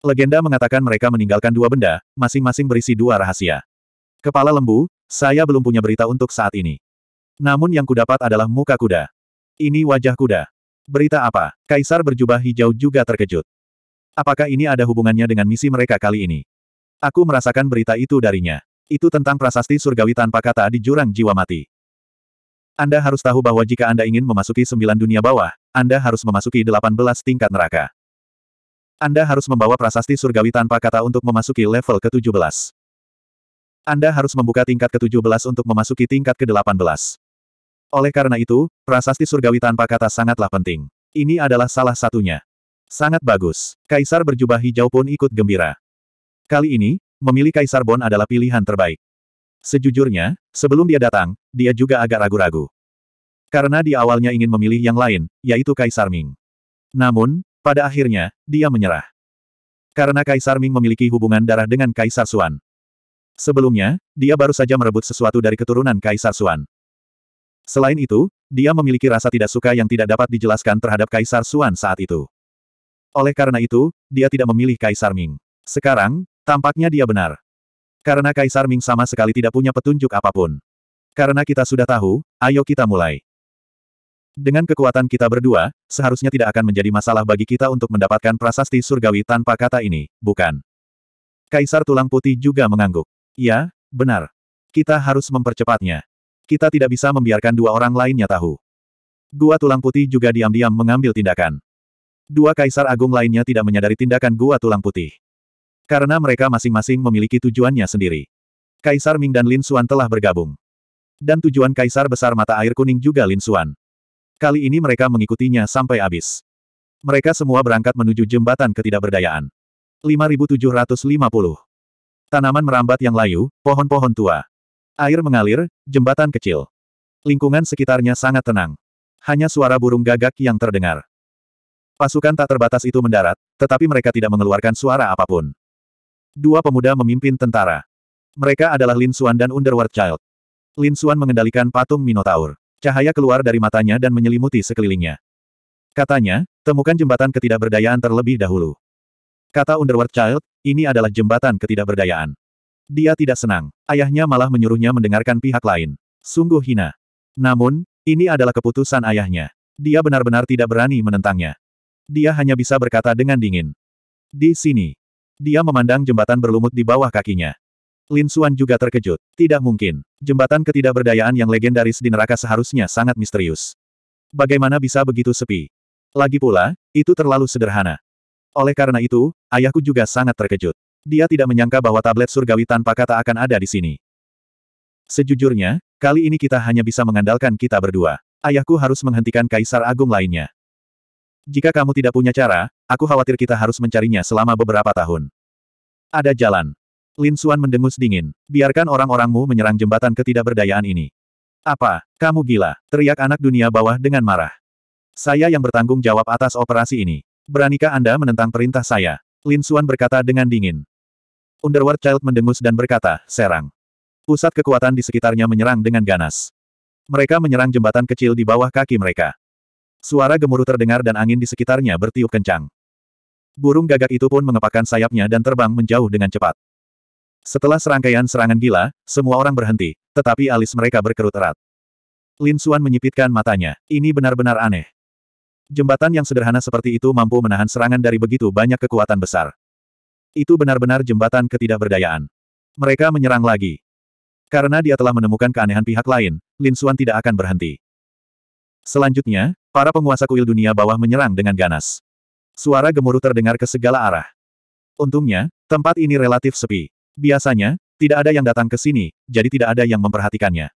A: Legenda mengatakan mereka meninggalkan dua benda, masing-masing berisi dua rahasia. Kepala lembu, saya belum punya berita untuk saat ini. Namun yang kudapat adalah muka kuda. Ini wajah kuda. Berita apa? Kaisar berjubah hijau juga terkejut. Apakah ini ada hubungannya dengan misi mereka kali ini? Aku merasakan berita itu darinya. Itu tentang prasasti surgawi tanpa kata di jurang jiwa mati. Anda harus tahu bahwa jika Anda ingin memasuki sembilan dunia bawah, Anda harus memasuki delapan belas tingkat neraka. Anda harus membawa prasasti surgawi tanpa kata untuk memasuki level ke-17. Anda harus membuka tingkat ke-17 untuk memasuki tingkat ke-18. Oleh karena itu, prasasti surgawi tanpa kata sangatlah penting. Ini adalah salah satunya. Sangat bagus. Kaisar berjubah hijau pun ikut gembira. Kali ini, memilih Kaisar Bon adalah pilihan terbaik. Sejujurnya, sebelum dia datang, dia juga agak ragu-ragu. Karena di awalnya ingin memilih yang lain, yaitu Kaisar Ming. Namun, pada akhirnya, dia menyerah. Karena Kaisar Ming memiliki hubungan darah dengan Kaisar Suan. Sebelumnya, dia baru saja merebut sesuatu dari keturunan Kaisar Suan. Selain itu, dia memiliki rasa tidak suka yang tidak dapat dijelaskan terhadap Kaisar Suan saat itu. Oleh karena itu, dia tidak memilih Kaisar Ming. Sekarang, tampaknya dia benar. Karena Kaisar Ming sama sekali tidak punya petunjuk apapun. Karena kita sudah tahu, ayo kita mulai. Dengan kekuatan kita berdua, seharusnya tidak akan menjadi masalah bagi kita untuk mendapatkan prasasti surgawi tanpa kata ini, bukan? Kaisar Tulang Putih juga mengangguk. Ya, benar. Kita harus mempercepatnya. Kita tidak bisa membiarkan dua orang lainnya tahu. Gua Tulang Putih juga diam-diam mengambil tindakan. Dua kaisar agung lainnya tidak menyadari tindakan Gua Tulang Putih. Karena mereka masing-masing memiliki tujuannya sendiri. Kaisar Ming dan Lin Suan telah bergabung. Dan tujuan Kaisar Besar Mata Air Kuning juga Lin Suan. Kali ini mereka mengikutinya sampai habis. Mereka semua berangkat menuju jembatan ketidakberdayaan. 5750 Tanaman merambat yang layu, pohon-pohon tua. Air mengalir, jembatan kecil. Lingkungan sekitarnya sangat tenang. Hanya suara burung gagak yang terdengar. Pasukan tak terbatas itu mendarat, tetapi mereka tidak mengeluarkan suara apapun. Dua pemuda memimpin tentara. Mereka adalah Lin Suan dan Underworld Child. Lin Suan mengendalikan patung Minotaur. Cahaya keluar dari matanya dan menyelimuti sekelilingnya. Katanya, temukan jembatan ketidakberdayaan terlebih dahulu. Kata Underworld Child, ini adalah jembatan ketidakberdayaan. Dia tidak senang. Ayahnya malah menyuruhnya mendengarkan pihak lain. Sungguh hina. Namun, ini adalah keputusan ayahnya. Dia benar-benar tidak berani menentangnya. Dia hanya bisa berkata dengan dingin. Di sini. Dia memandang jembatan berlumut di bawah kakinya. Lin Suan juga terkejut. Tidak mungkin. Jembatan ketidakberdayaan yang legendaris di neraka seharusnya sangat misterius. Bagaimana bisa begitu sepi? Lagi pula, itu terlalu sederhana. Oleh karena itu, ayahku juga sangat terkejut. Dia tidak menyangka bahwa tablet surgawi tanpa kata akan ada di sini. Sejujurnya, kali ini kita hanya bisa mengandalkan kita berdua. Ayahku harus menghentikan kaisar agung lainnya. Jika kamu tidak punya cara, aku khawatir kita harus mencarinya selama beberapa tahun. Ada jalan. Lin Xuan mendengus dingin. Biarkan orang-orangmu menyerang jembatan ketidakberdayaan ini. Apa, kamu gila? Teriak anak dunia bawah dengan marah. Saya yang bertanggung jawab atas operasi ini. Beranikah Anda menentang perintah saya? Lin Xuan berkata dengan dingin. Underworld Child mendengus dan berkata, serang. Pusat kekuatan di sekitarnya menyerang dengan ganas. Mereka menyerang jembatan kecil di bawah kaki mereka. Suara gemuruh terdengar dan angin di sekitarnya bertiup kencang. Burung gagak itu pun mengepakkan sayapnya dan terbang menjauh dengan cepat. Setelah serangkaian serangan gila, semua orang berhenti, tetapi alis mereka berkerut erat. Lin Xuan menyipitkan matanya. Ini benar-benar aneh. Jembatan yang sederhana seperti itu mampu menahan serangan dari begitu banyak kekuatan besar. Itu benar-benar jembatan ketidakberdayaan. Mereka menyerang lagi. Karena dia telah menemukan keanehan pihak lain, Lin Suan tidak akan berhenti. Selanjutnya, para penguasa kuil dunia bawah menyerang dengan ganas. Suara gemuruh terdengar ke segala arah. Untungnya, tempat ini relatif sepi. Biasanya, tidak ada yang datang ke sini, jadi tidak ada yang memperhatikannya.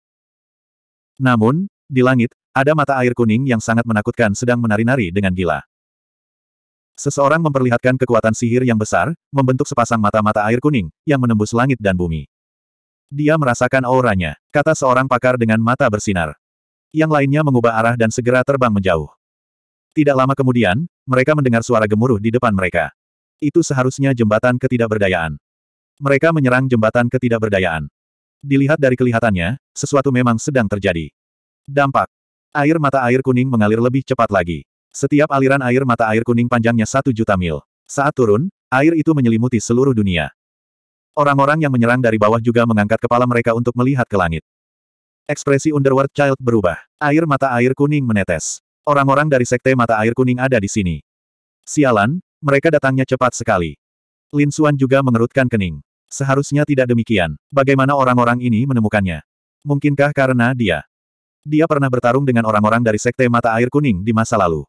A: Namun, di langit, ada mata air kuning yang sangat menakutkan sedang menari-nari dengan gila. Seseorang memperlihatkan kekuatan sihir yang besar, membentuk sepasang mata-mata air kuning, yang menembus langit dan bumi. Dia merasakan auranya, kata seorang pakar dengan mata bersinar. Yang lainnya mengubah arah dan segera terbang menjauh. Tidak lama kemudian, mereka mendengar suara gemuruh di depan mereka. Itu seharusnya jembatan ketidakberdayaan. Mereka menyerang jembatan ketidakberdayaan. Dilihat dari kelihatannya, sesuatu memang sedang terjadi. Dampak. Air mata air kuning mengalir lebih cepat lagi. Setiap aliran air mata air kuning panjangnya satu juta mil. Saat turun, air itu menyelimuti seluruh dunia. Orang-orang yang menyerang dari bawah juga mengangkat kepala mereka untuk melihat ke langit. Ekspresi Underworld Child berubah. Air mata air kuning menetes. Orang-orang dari sekte mata air kuning ada di sini. Sialan, mereka datangnya cepat sekali. Lin Suan juga mengerutkan kening. Seharusnya tidak demikian. Bagaimana orang-orang ini menemukannya? Mungkinkah karena dia? Dia pernah bertarung dengan orang-orang dari sekte mata air kuning di masa lalu.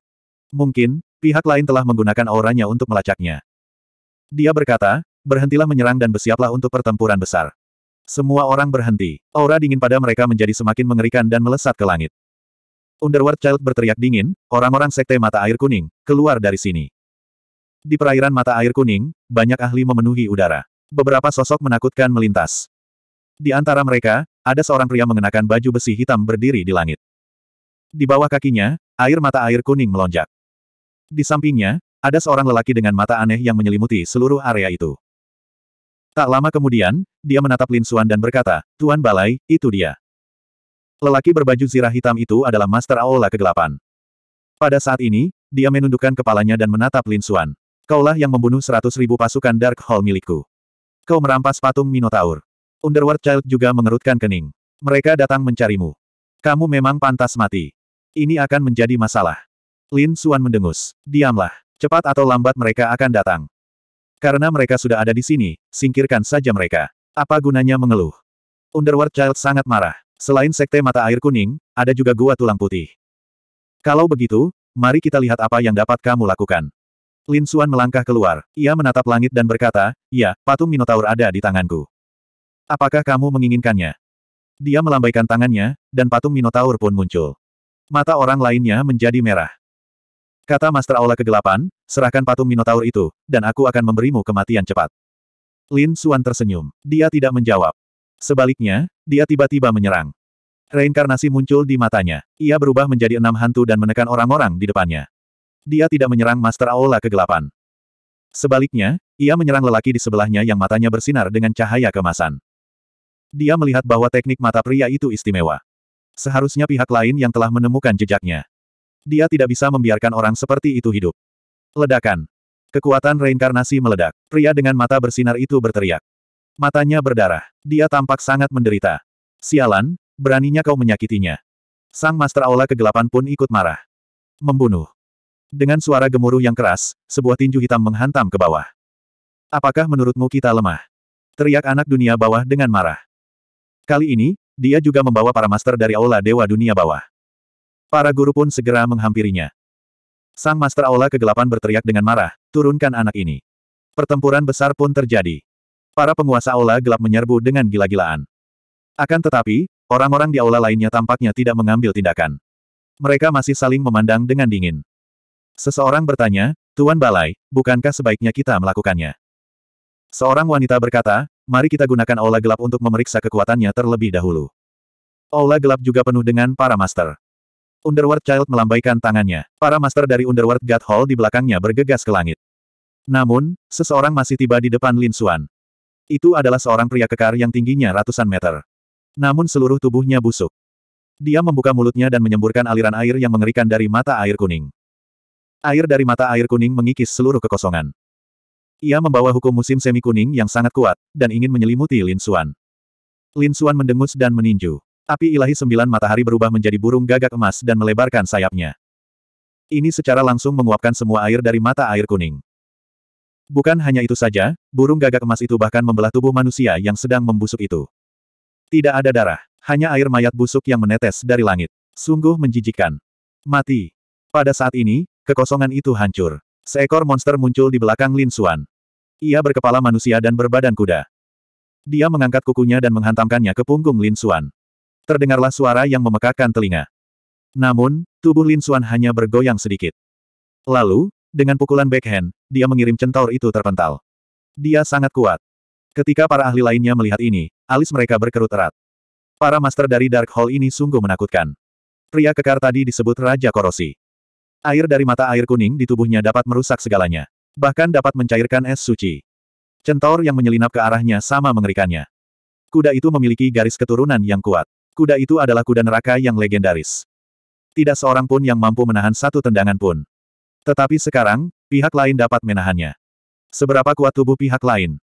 A: Mungkin, pihak lain telah menggunakan auranya untuk melacaknya. Dia berkata, berhentilah menyerang dan bersiaplah untuk pertempuran besar. Semua orang berhenti. Aura dingin pada mereka menjadi semakin mengerikan dan melesat ke langit. Underworld Child berteriak dingin, orang-orang sekte mata air kuning, keluar dari sini. Di perairan mata air kuning, banyak ahli memenuhi udara. Beberapa sosok menakutkan melintas. Di antara mereka, ada seorang pria mengenakan baju besi hitam berdiri di langit. Di bawah kakinya, air mata air kuning melonjak. Di sampingnya, ada seorang lelaki dengan mata aneh yang menyelimuti seluruh area itu. Tak lama kemudian, dia menatap Lin Suan dan berkata, Tuan Balai, itu dia. Lelaki berbaju zirah hitam itu adalah Master Aola kegelapan. Pada saat ini, dia menundukkan kepalanya dan menatap Lin Suan. Kaulah yang membunuh seratus ribu pasukan Dark Hall milikku. Kau merampas patung Minotaur. Underworld Child juga mengerutkan kening. Mereka datang mencarimu. Kamu memang pantas mati. Ini akan menjadi masalah. Lin Suan mendengus. Diamlah. Cepat atau lambat mereka akan datang. Karena mereka sudah ada di sini, singkirkan saja mereka. Apa gunanya mengeluh? Underworld Child sangat marah. Selain sekte mata air kuning, ada juga gua tulang putih. Kalau begitu, mari kita lihat apa yang dapat kamu lakukan. Lin Suan melangkah keluar. Ia menatap langit dan berkata, Ya, patung Minotaur ada di tanganku. Apakah kamu menginginkannya? Dia melambaikan tangannya, dan patung Minotaur pun muncul. Mata orang lainnya menjadi merah. Kata Master Aula Kegelapan, serahkan patung Minotaur itu, dan aku akan memberimu kematian cepat. Lin Suan tersenyum. Dia tidak menjawab. Sebaliknya, dia tiba-tiba menyerang. Reinkarnasi muncul di matanya. Ia berubah menjadi enam hantu dan menekan orang-orang di depannya. Dia tidak menyerang Master Aula Kegelapan. Sebaliknya, ia menyerang lelaki di sebelahnya yang matanya bersinar dengan cahaya kemasan. Dia melihat bahwa teknik mata pria itu istimewa. Seharusnya pihak lain yang telah menemukan jejaknya. Dia tidak bisa membiarkan orang seperti itu hidup. Ledakan. Kekuatan reinkarnasi meledak. Pria dengan mata bersinar itu berteriak. Matanya berdarah. Dia tampak sangat menderita. Sialan, beraninya kau menyakitinya. Sang Master Aula kegelapan pun ikut marah. Membunuh. Dengan suara gemuruh yang keras, sebuah tinju hitam menghantam ke bawah. Apakah menurutmu kita lemah? Teriak anak dunia bawah dengan marah. Kali ini, dia juga membawa para master dari Aula Dewa Dunia Bawah. Para guru pun segera menghampirinya. Sang Master Aula Kegelapan berteriak dengan marah, turunkan anak ini. Pertempuran besar pun terjadi. Para penguasa aula gelap menyerbu dengan gila-gilaan. Akan tetapi, orang-orang di aula lainnya tampaknya tidak mengambil tindakan. Mereka masih saling memandang dengan dingin. Seseorang bertanya, Tuan Balai, bukankah sebaiknya kita melakukannya? Seorang wanita berkata, mari kita gunakan aula gelap untuk memeriksa kekuatannya terlebih dahulu. Aula gelap juga penuh dengan para master. Underworld Child melambaikan tangannya. Para master dari Underworld God Hall di belakangnya bergegas ke langit. Namun, seseorang masih tiba di depan Lin Xuan. Itu adalah seorang pria kekar yang tingginya ratusan meter. Namun seluruh tubuhnya busuk. Dia membuka mulutnya dan menyemburkan aliran air yang mengerikan dari mata air kuning. Air dari mata air kuning mengikis seluruh kekosongan. Ia membawa hukum musim semi kuning yang sangat kuat, dan ingin menyelimuti Lin Xuan. Lin Xuan mendengus dan meninju. Api ilahi sembilan matahari berubah menjadi burung gagak emas dan melebarkan sayapnya. Ini secara langsung menguapkan semua air dari mata air kuning. Bukan hanya itu saja, burung gagak emas itu bahkan membelah tubuh manusia yang sedang membusuk itu. Tidak ada darah, hanya air mayat busuk yang menetes dari langit. Sungguh menjijikan. Mati. Pada saat ini, kekosongan itu hancur. Seekor monster muncul di belakang Lin Xuan. Ia berkepala manusia dan berbadan kuda. Dia mengangkat kukunya dan menghantamkannya ke punggung Lin Xuan terdengarlah suara yang memekakan telinga. Namun, tubuh Lin Xuan hanya bergoyang sedikit. Lalu, dengan pukulan backhand, dia mengirim centaur itu terpental. Dia sangat kuat. Ketika para ahli lainnya melihat ini, alis mereka berkerut erat. Para master dari Dark Hall ini sungguh menakutkan. Pria kekar tadi disebut Raja Korosi. Air dari mata air kuning di tubuhnya dapat merusak segalanya. Bahkan dapat mencairkan es suci. Centaur yang menyelinap ke arahnya sama mengerikannya. Kuda itu memiliki garis keturunan yang kuat. Kuda itu adalah kuda neraka yang legendaris. Tidak seorang pun yang mampu menahan satu tendangan pun. Tetapi sekarang, pihak lain dapat menahannya. Seberapa kuat tubuh pihak lain?